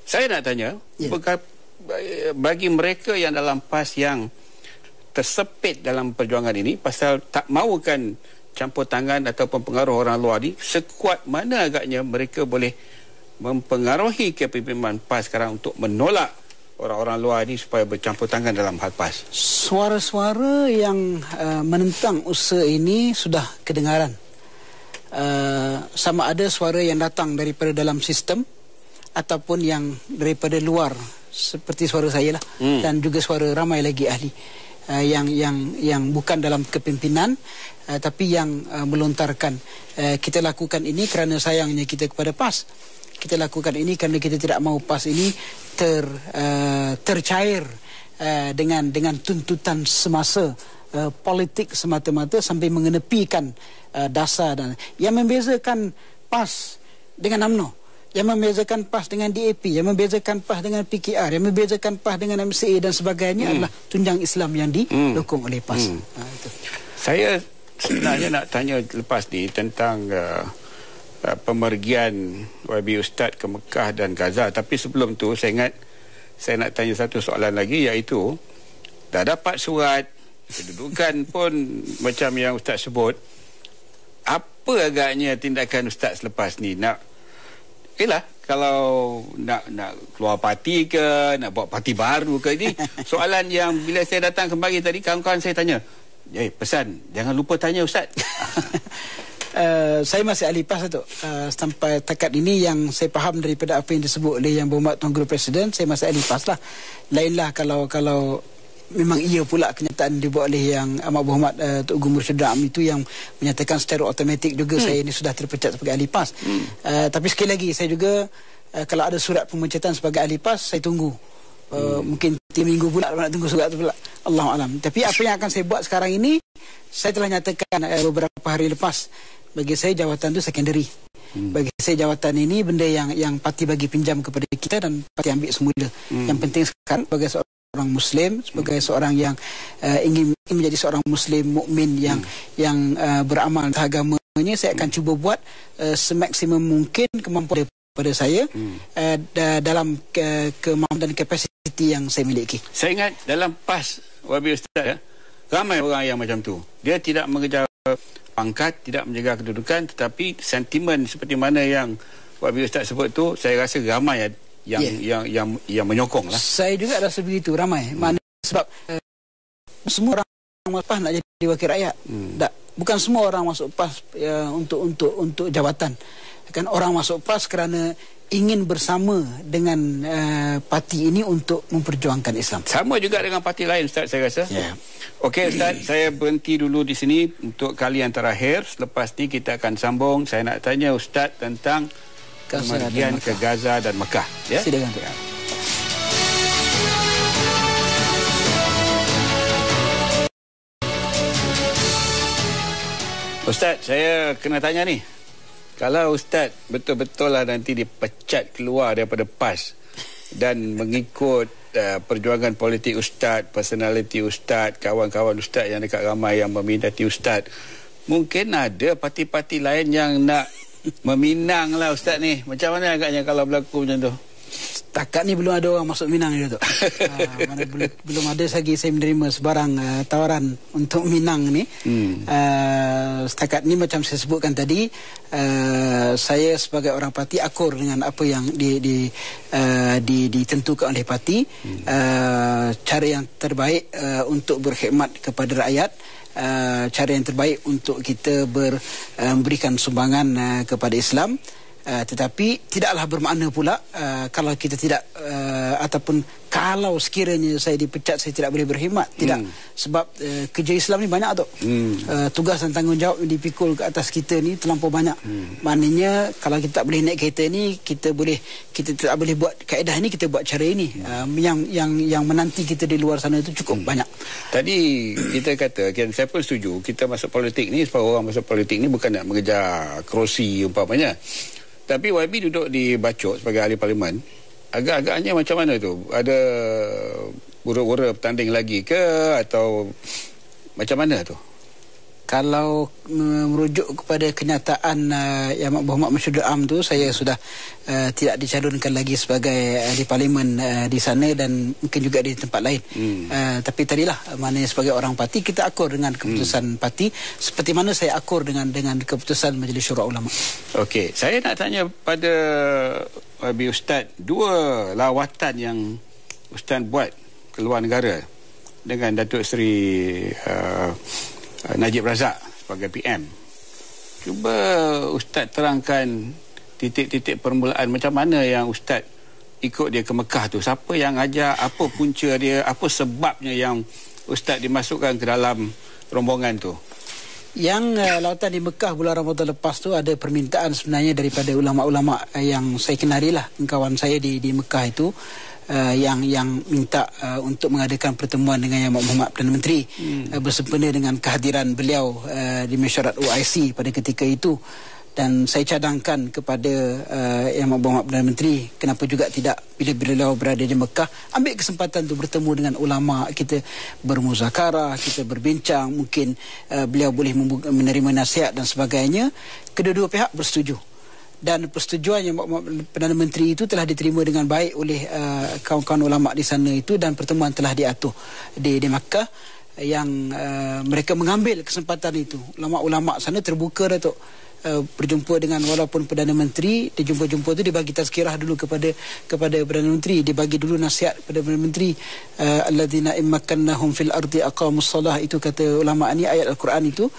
Saya nak tanya, ya. Eh, bagi mereka yang dalam PAS yang tersepit dalam perjuangan ini pasal tak mahukan campur tangan atau pengaruh orang luar ini, sekuat mana agaknya mereka boleh mempengaruhi kepimpinan PAS sekarang untuk menolak orang-orang luar ini supaya bercampur tangan dalam hal PAS? Suara-suara yang uh, menentang usaha ini sudah kedengaran uh, sama ada suara yang datang daripada dalam sistem ataupun yang daripada luar seperti suara saya lah hmm. dan juga suara ramai lagi ahli uh, yang yang yang bukan dalam kepimpinan uh, tapi yang uh, melontarkan uh, kita lakukan ini kerana sayangnya kita kepada PAS kita lakukan ini kerana kita tidak mahu PAS ini ter uh, tercair uh, dengan dengan tuntutan semasa uh, politik semata-mata sampai mengenepikan uh, dasar dan yang membezakan PAS dengan AMNO, yang membezakan PAS dengan DAP yang membezakan PAS dengan PKR yang membezakan PAS dengan MCA dan sebagainya hmm. adalah tunjang Islam yang didukung hmm. oleh PAS hmm. ha, itu. saya sebenarnya nak tanya lepas ni tentang uh, uh, pemergian YB Ustaz ke Mekah dan Gaza tapi sebelum tu saya ingat saya nak tanya satu soalan lagi iaitu dah dapat surat kedudukan pun macam yang Ustaz sebut apa agaknya tindakan ustaz selepas ni nak yalah kalau nak nak keluar parti ke nak buat parti baru ke ini soalan yang bila saya datang kembali tadi kawan-kawan saya tanya eh pesan jangan lupa tanya ustaz Uh, saya masih ahli PAS Datuk uh, Sampai takat ini yang saya faham daripada apa yang disebut oleh Yang Berhormat Tuan Guru Presiden Saya masih ahli PAS lah Lainlah kalau kalau memang ia pula kenyataan dibuat oleh yang Amat Berhormat uh, Tok Gumur Sedam itu yang menyatakan secara otomatik juga hmm. saya ini sudah terpecat sebagai ahli PAS. Hmm. Uh, tapi sekali lagi saya juga uh, kalau ada surat pemecatan sebagai ahli PAS saya tunggu. Uh, hmm. Mungkin tiap minggu pula nak tunggu surat itu pula. Allah Alam. Tapi apa yang akan saya buat sekarang ini saya telah nyatakan uh, beberapa hari lepas bagi saya jawatan itu secondary. Hmm. Bagi saya jawatan ini benda yang yang parti bagi pinjam kepada kita dan parti ambil semula. Hmm. Yang penting sekarang sebagai seorang seorang muslim sebagai seorang yang uh, eh, ingin, ingin menjadi seorang muslim mukmin yang hmm. yang uh, beramal agamanya saya akan cuba buat uh, semaksimum mungkin kemampuan pada saya hmm. uh, dalam ke kemampuan dan kapasiti yang saya miliki saya ingat dalam pas wabi ustaz ya, ramai orang yang macam tu dia tidak mengejar pangkat tidak menjaga kedudukan tetapi sentimen seperti mana yang wabi ustaz sebut tu saya rasa ramai yang, yeah. yang yang yang menyokong lah. Saya juga rasa begitu ramai. Hmm. Mana sebab uh, semua orang masuk PAS nak jadi wakil rakyat. Hmm. Tak. Bukan semua orang masuk PAS ya, untuk untuk untuk jawatan. Kan orang masuk PAS kerana ingin bersama dengan uh, parti ini untuk memperjuangkan Islam. Sama juga dengan parti lain Ustaz saya rasa. Ya. Yeah. Okey Ustaz, saya berhenti dulu di sini untuk kali yang terakhir. Selepas ni kita akan sambung. Saya nak tanya Ustaz tentang Kemudian ke Gaza dan Mekah ya silakan tuan Ustaz, saya kena tanya ni. Kalau Ustaz betul-betul lah nanti dipecat keluar daripada PAS dan mengikut uh, perjuangan politik Ustaz, personaliti Ustaz, kawan-kawan Ustaz yang dekat ramai yang meminati Ustaz, mungkin ada parti-parti lain yang nak Meminang lah Ustaz ni. Macam mana agaknya kalau berlaku macam tu? takat ni belum ada orang masuk Minang dia tu. Ha, ah, bel belum ada lagi saya menerima sebarang uh, tawaran untuk Minang ni. Hmm. Uh, setakat ni macam saya sebutkan tadi, uh, saya sebagai orang parti akur dengan apa yang di, di, uh, di, ditentukan oleh parti. Hmm. Uh, cara yang terbaik uh, untuk berkhidmat kepada rakyat uh, cara yang terbaik untuk kita ber, uh, memberikan sumbangan uh, kepada Islam uh, tetapi tidaklah bermakna pula uh, kalau kita tidak uh, ataupun kalau sekiranya saya dipecat saya tidak boleh berkhidmat tidak hmm. sebab uh, kerja Islam ni banyak tu hmm. uh, tugas dan tanggungjawab yang dipikul ke atas kita ni terlampau banyak hmm. maknanya kalau kita tak boleh naik kereta ni kita boleh kita tak boleh buat kaedah ni kita buat cara ini hmm. uh, yang yang yang menanti kita di luar sana itu cukup hmm. banyak tadi kita kata kan saya pun setuju kita masuk politik ni sebab orang masuk politik ni bukan nak mengejar kerusi umpamanya tapi YB duduk di Bacok sebagai ahli parlimen agak-agaknya macam mana tu? Ada ura-ura bertanding lagi ke atau macam mana tu? kalau eh, merujuk kepada kenyataan uh, Yang Mak Bahumat Masyudul Am tu Saya sudah uh, tidak dicalonkan lagi sebagai uh, di parlimen uh, di sana Dan mungkin juga di tempat lain hmm. uh, Tapi tadilah, maknanya sebagai orang parti Kita akur dengan keputusan hmm. parti Seperti mana saya akur dengan dengan keputusan Majlis Syurah Ulama Okey, saya nak tanya pada Habib Ustaz Dua lawatan yang Ustaz buat ke luar negara Dengan Datuk Seri uh, uh, Najib Razak sebagai PM. Cuba Ustaz terangkan titik-titik permulaan macam mana yang Ustaz ikut dia ke Mekah tu. Siapa yang ajar, apa punca dia, apa sebabnya yang Ustaz dimasukkan ke dalam rombongan tu. Yang uh, lautan di Mekah bulan Ramadan lepas tu ada permintaan sebenarnya daripada ulama-ulama eh, yang saya kenalilah, kawan saya di di Mekah itu uh, yang yang minta uh, untuk mengadakan pertemuan dengan Yang Muhammad Perdana Menteri hmm. uh, bersempena dengan kehadiran beliau uh, di mesyuarat UIC pada ketika itu dan saya cadangkan kepada uh, Yang Muhammad Perdana Menteri kenapa juga tidak bila beliau berada di Mekah ambil kesempatan untuk bertemu dengan ulama kita bermuzakarah kita berbincang mungkin uh, beliau boleh menerima nasihat dan sebagainya kedua-dua pihak bersetuju dan persetujuan yang Perdana Menteri itu telah diterima dengan baik oleh uh, kawan-kawan ulama di sana itu dan pertemuan telah diatur di, di Makkah yang uh, mereka mengambil kesempatan itu ulama-ulama sana terbuka Datuk Uh, berjumpa dengan walaupun Perdana Menteri dia jumpa-jumpa tu dia tazkirah dulu kepada kepada Perdana Menteri dia bagi dulu nasihat kepada Perdana Menteri uh, alladzina immakannahum fil ardi aqamussalah itu kata ulama ni ayat al-Quran itu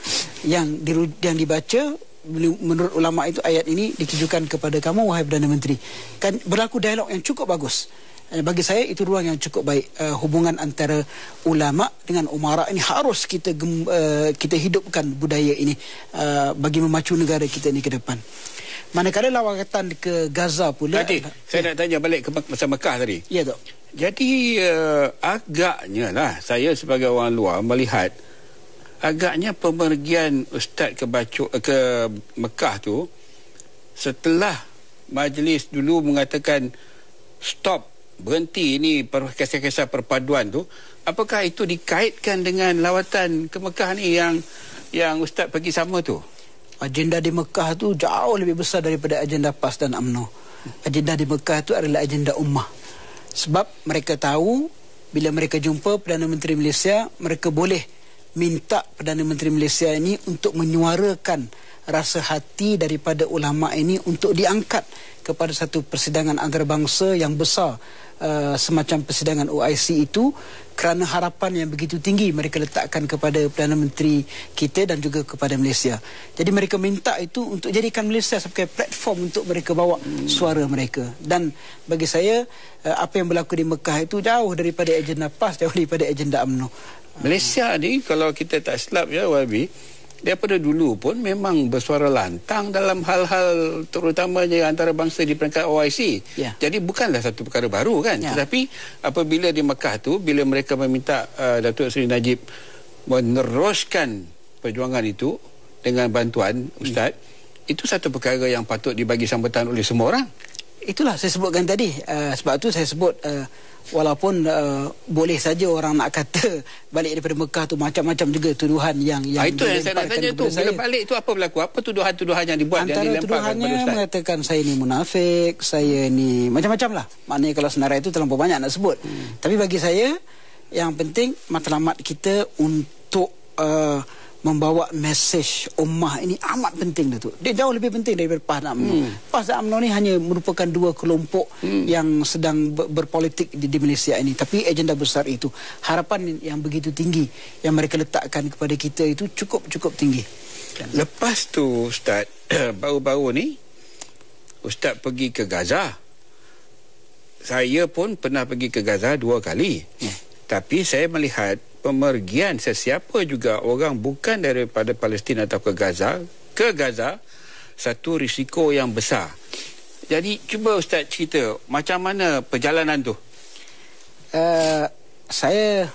yang di, yang dibaca menurut ulama itu ayat ini ditujukan kepada kamu wahai perdana menteri kan berlaku dialog yang cukup bagus eh, bagi saya itu ruang yang cukup baik uh, hubungan antara ulama dengan umara ini harus kita uh, kita hidupkan budaya ini uh, bagi memacu negara kita ini ke depan manakala lawatan ke Gaza pula Nanti, saya ya. nak tanya balik ke masa Mekah tadi ya tok jadi uh, agaknya lah saya sebagai orang luar melihat agaknya pemergian ustaz ke Bacu, eh, ke Mekah tu setelah majlis dulu mengatakan stop berhenti ini kisah-kisah perpaduan tu apakah itu dikaitkan dengan lawatan ke Mekah ni yang yang ustaz pergi sama tu agenda di Mekah tu jauh lebih besar daripada agenda PAS dan UMNO agenda di Mekah tu adalah agenda ummah sebab mereka tahu bila mereka jumpa Perdana Menteri Malaysia mereka boleh minta Perdana Menteri Malaysia ini untuk menyuarakan rasa hati daripada ulama ini untuk diangkat kepada satu persidangan antarabangsa yang besar uh, semacam persidangan OIC itu kerana harapan yang begitu tinggi mereka letakkan kepada Perdana Menteri kita dan juga kepada Malaysia. Jadi mereka minta itu untuk jadikan Malaysia sebagai platform untuk mereka bawa hmm. suara mereka. Dan bagi saya eh, apa yang berlaku di Mekah itu jauh daripada agenda PAS, jauh daripada agenda UMNO. Malaysia ni kalau kita tak silap ya YB daripada dulu pun memang bersuara lantang dalam hal-hal terutamanya antarabangsa di peringkat OIC. Yeah. Jadi bukanlah satu perkara baru kan. Yeah. Tetapi apabila di Mekah tu bila mereka meminta uh, Datuk Seri Najib meneruskan perjuangan itu dengan bantuan hmm. ustaz, yeah. itu satu perkara yang patut dibagi sambutan oleh semua orang. Itulah saya sebutkan tadi. Uh, sebab tu saya sebut uh, walaupun uh, boleh saja orang nak kata balik daripada Mekah tu macam-macam juga tuduhan yang yang ah, itu yang saya nak tanya tu saya. bila balik tu apa berlaku apa tuduhan-tuduhan yang dibuat antara yang tuduhannya Ustaz? mengatakan saya ni munafik saya ni macam-macam lah maknanya kalau senarai itu terlalu banyak nak sebut hmm. tapi bagi saya yang penting matlamat kita untuk uh, membawa mesej ummah ini amat penting Datuk. Dia jauh lebih penting daripada PAS dan UMNO. Hmm. PAS dan UMNO ini hanya merupakan dua kelompok hmm. yang sedang ber berpolitik di, di Malaysia ini. Tapi agenda besar itu, harapan yang begitu tinggi yang mereka letakkan kepada kita itu cukup-cukup tinggi. Lepas tu Ustaz, baru-baru ni Ustaz pergi ke Gaza. Saya pun pernah pergi ke Gaza dua kali. Yeah. Hmm. Tapi saya melihat pemergian sesiapa juga orang bukan daripada Palestin atau ke Gaza ke Gaza satu risiko yang besar. Jadi cuba ustaz cerita macam mana perjalanan tu? Uh, saya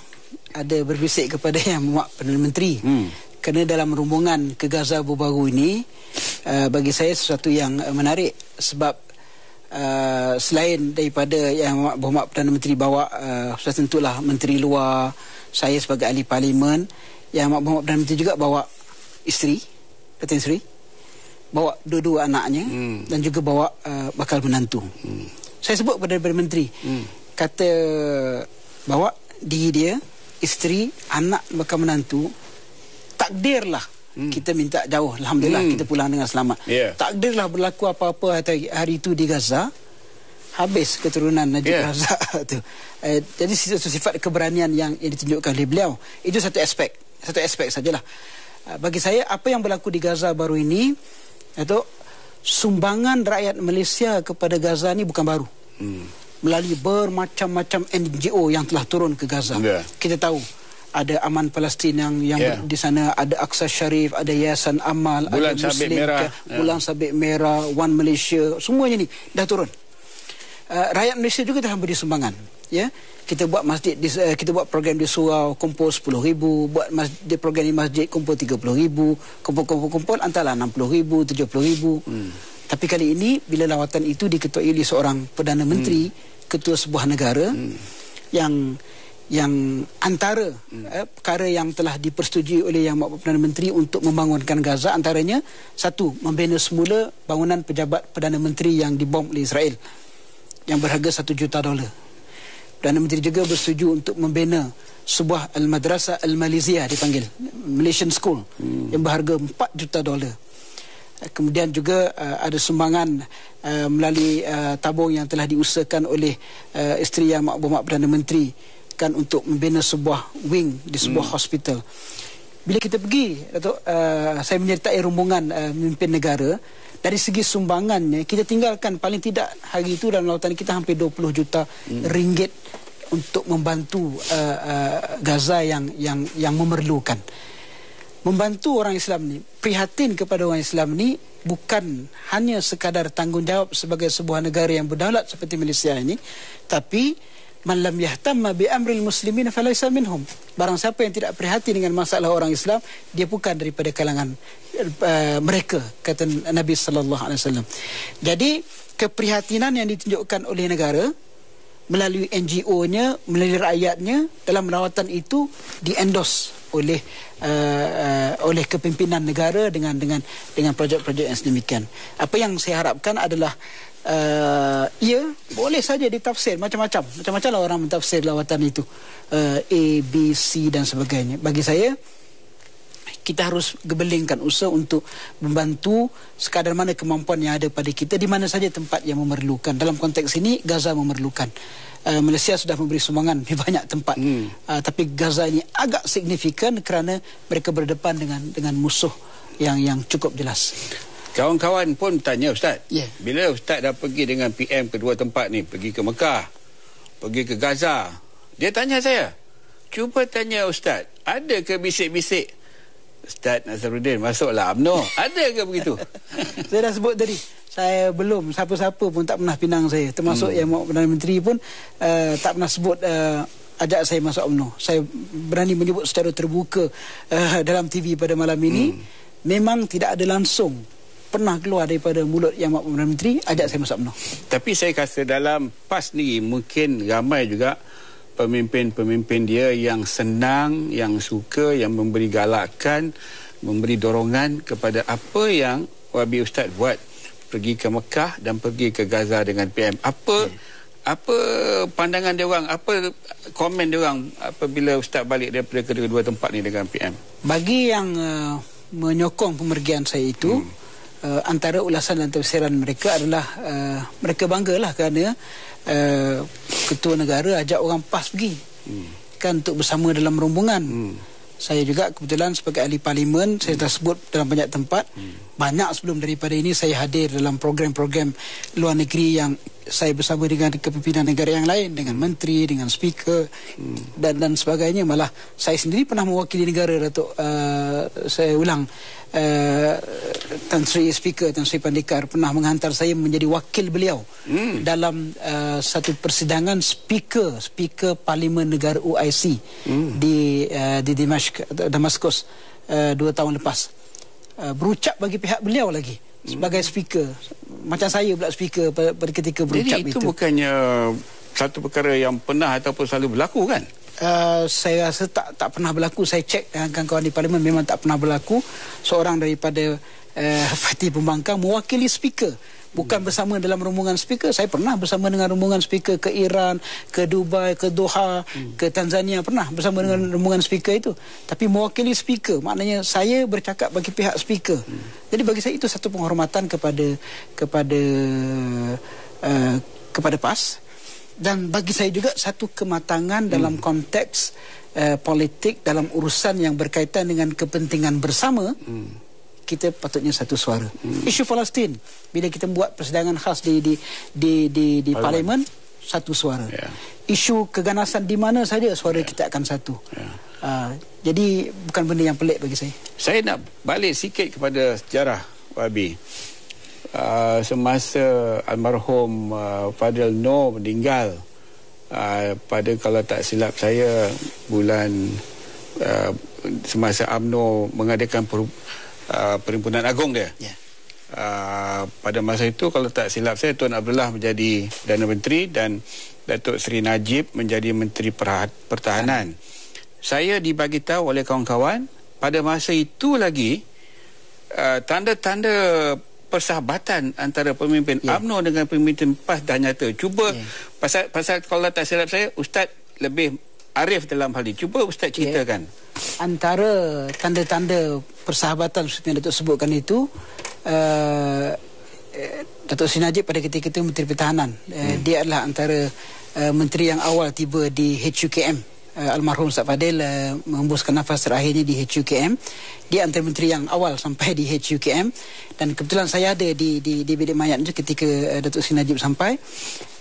ada berbisik kepada yang muak Perdana Menteri. Hmm. Kerana dalam rombongan ke Gaza baru-baru ini uh, bagi saya sesuatu yang eh, menarik sebab Uh, selain daripada yang Muhammad Perdana Menteri bawa uh, sudah tentulah Menteri Luar saya sebagai ahli parlimen yang Mak Mohd Perdana Menteri juga bawa isteri, Datin Sri, bawa dua-dua anaknya hmm. dan juga bawa uh, bakal menantu hmm. saya sebut kepada Perdana Menteri hmm. kata bawa diri dia, isteri anak bakal menantu takdirlah hmm. kita minta jauh Alhamdulillah hmm. kita pulang dengan selamat yeah. takdirlah berlaku apa-apa hari itu di Gaza habis keturunan Najib yeah. Razak tu. Eh, jadi sifat, sifat keberanian yang, yang ditunjukkan oleh beliau itu satu aspek, satu aspek sajalah. Ah, bagi saya apa yang berlaku di Gaza baru ini itu sumbangan rakyat Malaysia kepada Gaza ni bukan baru. Hmm. Melalui bermacam-macam NGO yang telah turun ke Gaza. Yeah. Kita tahu ada Aman Palestin yang yang yeah. di sana ada Aksa Sharif, ada Yayasan Amal, Bulan ada Sabit Merah, ke, yeah. Bulan ya. Sabit Merah, One Malaysia, semuanya ni dah turun uh, rakyat Malaysia juga telah beri sumbangan ya kita buat masjid di, uh, kita buat program di surau kumpul 10000 buat masjid, di program di masjid kumpul 30000 kumpul-kumpul antara 60000 70000 hmm. tapi kali ini bila lawatan itu diketuai oleh seorang perdana menteri hmm. ketua sebuah negara hmm. yang yang antara hmm. eh, perkara yang telah dipersetujui oleh Yang Mahu Perdana Menteri untuk membangunkan Gaza antaranya satu membina semula bangunan pejabat Perdana Menteri yang dibom oleh Israel yang berharga 1 juta dolar. Perdana Menteri juga bersetuju untuk membina sebuah Al-Madrasah al Malaysia dipanggil, Malaysian School hmm. yang berharga 4 juta dolar. Kemudian juga uh, ada sumbangan uh, melalui uh, tabung yang telah diusahakan oleh uh, isteri yang mak mak Perdana Menteri kan untuk membina sebuah wing di sebuah hmm. hospital. Bila kita pergi, Datuk, uh, saya menyertai rombongan uh, mimpin negara, dari segi sumbangannya kita tinggalkan paling tidak hari itu dalam lautan kita hampir 20 juta hmm. ringgit untuk membantu uh, uh, Gaza yang yang yang memerlukan membantu orang Islam ni prihatin kepada orang Islam ni bukan hanya sekadar tanggungjawab sebagai sebuah negara yang berdaulat seperti Malaysia ini tapi man lam yahtamma bi amri almuslimin falaysa minhum barang siapa yang tidak prihatin dengan masalah orang Islam dia bukan daripada kalangan uh, mereka kata Nabi sallallahu alaihi wasallam jadi keprihatinan yang ditunjukkan oleh negara melalui NGO-nya melalui rakyatnya dalam rawatan itu diendos oleh uh, uh, oleh kepimpinan negara dengan dengan dengan projek-projek yang sedemikian apa yang saya harapkan adalah uh, eh, ia ya, boleh saja ditafsir macam-macam macam-macam lah orang mentafsir lawatan itu uh, A, B, C dan sebagainya bagi saya kita harus gebelingkan usaha untuk membantu sekadar mana kemampuan yang ada pada kita di mana saja tempat yang memerlukan dalam konteks ini Gaza memerlukan uh, Malaysia sudah memberi sumbangan di banyak tempat hmm. uh, tapi Gaza ini agak signifikan kerana mereka berdepan dengan dengan musuh yang yang cukup jelas. Kawan-kawan pun tanya Ustaz. Yeah. Bila Ustaz dah pergi dengan PM kedua tempat ni, pergi ke Mekah, pergi ke Gaza, dia tanya saya, cuba tanya Ustaz, ada ke bisik-bisik Ustaz Nasruddin masuklah UMNO? Ada ke begitu? saya dah sebut tadi, saya belum siapa-siapa pun tak pernah pinang saya termasuk hmm. yang Perdana Menteri pun uh, tak pernah sebut uh, ajak saya masuk UMNO saya berani menyebut secara terbuka uh, dalam TV pada malam ini hmm. memang tidak ada langsung pernah keluar daripada mulut Yang Mak Perdana Menteri ajak saya masuk UMNO. Tapi saya rasa dalam PAS ni mungkin ramai juga pemimpin-pemimpin dia yang senang, yang suka, yang memberi galakan, memberi dorongan kepada apa yang Wabi Ustaz buat pergi ke Mekah dan pergi ke Gaza dengan PM. Apa yeah. Hmm. apa pandangan dia orang, apa komen dia orang apabila Ustaz balik daripada kedua-dua tempat ni dengan PM? Bagi yang uh, menyokong pemergian saya itu, hmm uh, antara ulasan dan tafsiran mereka adalah uh, mereka banggalah kerana uh, ketua negara ajak orang PAS pergi hmm. kan untuk bersama dalam rombongan. Hmm. Saya juga kebetulan sebagai ahli parlimen hmm. saya tersebut dalam banyak tempat hmm banyak sebelum daripada ini saya hadir dalam program-program luar negeri yang saya bersama dengan kepimpinan negara yang lain dengan menteri dengan speaker hmm. dan dan sebagainya malah saya sendiri pernah mewakili negara Datuk uh, saya ulang uh, Tan Sri Speaker Tan Sri Pandekar pernah menghantar saya menjadi wakil beliau hmm. dalam uh, satu persidangan speaker speaker parlimen negara UIC hmm. di uh, di Damascus Damascus uh, dua tahun lepas Uh, berucap bagi pihak beliau lagi sebagai speaker macam saya pula speaker pada, pada ketika berucap itu. Jadi itu bukannya satu perkara yang pernah ataupun selalu berlaku kan? Uh, saya rasa tak tak pernah berlaku. Saya cek dengan kawan-kawan di parlimen memang tak pernah berlaku seorang daripada uh, Fatih Pembangkang mewakili speaker bukan bersama dalam rombongan speaker saya pernah bersama dengan rombongan speaker ke Iran ke Dubai ke Doha hmm. ke Tanzania pernah bersama hmm. dengan rombongan speaker itu tapi mewakili speaker maknanya saya bercakap bagi pihak speaker hmm. jadi bagi saya itu satu penghormatan kepada kepada uh, kepada PAS dan bagi saya juga satu kematangan hmm. dalam konteks uh, politik dalam urusan yang berkaitan dengan kepentingan bersama hmm kita patutnya satu suara. Hmm. Isu Palestin bila kita buat persidangan khas di di di di, di parlimen. parlimen satu suara. Yeah. Isu keganasan di mana saja suara yeah. kita akan satu. Yeah. Ya. Uh, jadi bukan benda yang pelik bagi saya. Saya nak balik sikit kepada sejarah Wabi. Uh, ah, semasa almarhum uh, Fadil No meninggal uh, pada kalau tak silap saya bulan uh, semasa AMNO mengadakan perubahan Uh, perhimpunan agung dia. Yeah. Uh, pada masa itu kalau tak silap saya Tuan Abdullah menjadi Perdana Menteri dan Datuk Seri Najib menjadi Menteri Perhat- Pertahanan. Yeah. Saya dibagi tahu oleh kawan-kawan pada masa itu lagi uh, tanda-tanda persahabatan antara pemimpin yeah. UMNO dengan pemimpin PAS dah nyata. Cuba yeah. pasal pasal kalau tak silap saya ustaz lebih arif dalam hal ini. Cuba Ustaz ceritakan. Yeah. Antara tanda-tanda persahabatan yang Datuk sebutkan itu, uh, Datuk Sinajib pada ketika itu Menteri Pertahanan. Uh, hmm. Dia adalah antara uh, menteri yang awal tiba di HUKM uh, almarhum Ustaz Fadil uh, mengembuskan nafas terakhirnya di HUKM Dia antara menteri yang awal sampai di HUKM dan kebetulan saya ada di di di bilik mayat tu ketika uh, Datuk Sri Najib sampai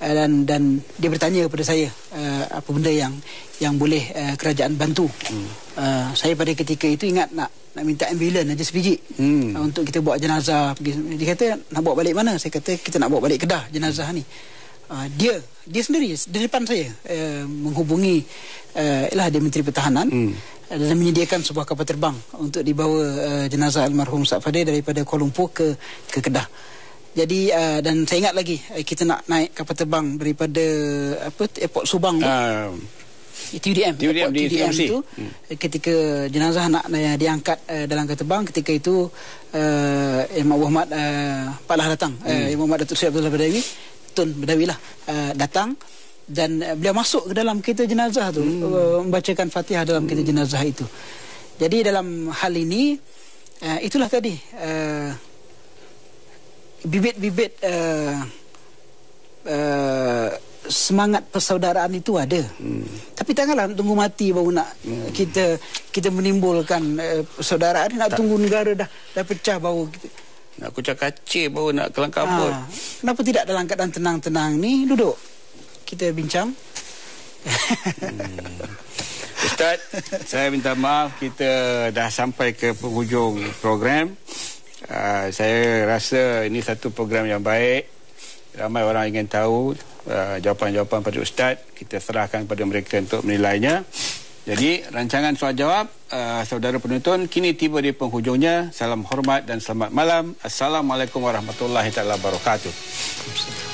uh, dan dan dia bertanya kepada saya uh, apa benda yang yang boleh uh, kerajaan bantu. Hmm. Uh, saya pada ketika itu ingat nak nak minta ambulans aja sebiji hmm. uh, untuk kita bawa jenazah pergi. Dia kata nak bawa balik mana? Saya kata kita nak bawa balik Kedah jenazah ni. Uh, dia dia sendiri di depan saya uh, menghubungi uh, ialah dia menteri pertahanan hmm. dan menyediakan sebuah kapal terbang untuk dibawa uh, jenazah almarhum Ustaz Fadil daripada Kuala Lumpur ke ke Kedah. Jadi uh, dan saya ingat lagi uh, kita nak naik kapal terbang daripada apa Epok Subang uh, tu. Ah. TUDM, TUDM, TUDM, TUDM itu hmm. ketika jenazah nak uh, diangkat uh, dalam kapal terbang ketika itu uh, Imam Muhammad uh, Lah datang. Hmm. Uh, Imam Muhammad Datuk Syed Abdullah Badawi Tun Badawi lah uh, datang dan eh, beliau masuk ke dalam kereta jenazah tu hmm. Eh, membacakan Fatihah dalam hmm. kereta jenazah itu. Jadi dalam hal ini uh, itulah tadi bibit-bibit uh, uh, semangat persaudaraan itu ada. Hmm. Tapi janganlah tunggu mati baru nak hmm. kita kita menimbulkan uh, persaudaraan nak tak. tunggu negara dah dah pecah baru kita nak kucak kacir baru nak kelangkabut. Ha. Ah, kenapa tidak dalam keadaan tenang-tenang ni duduk kita bincang. Hmm. Ustaz, saya minta maaf kita dah sampai ke penghujung program. Uh, saya rasa ini satu program yang baik. Ramai orang ingin tahu uh, jawapan-jawapan pada Ustaz. Kita serahkan kepada mereka untuk menilainya. Jadi, rancangan soal jawab, uh, ah, saudara penonton, kini tiba di penghujungnya. Salam hormat dan selamat malam. Assalamualaikum warahmatullahi wabarakatuh. Assalamualaikum.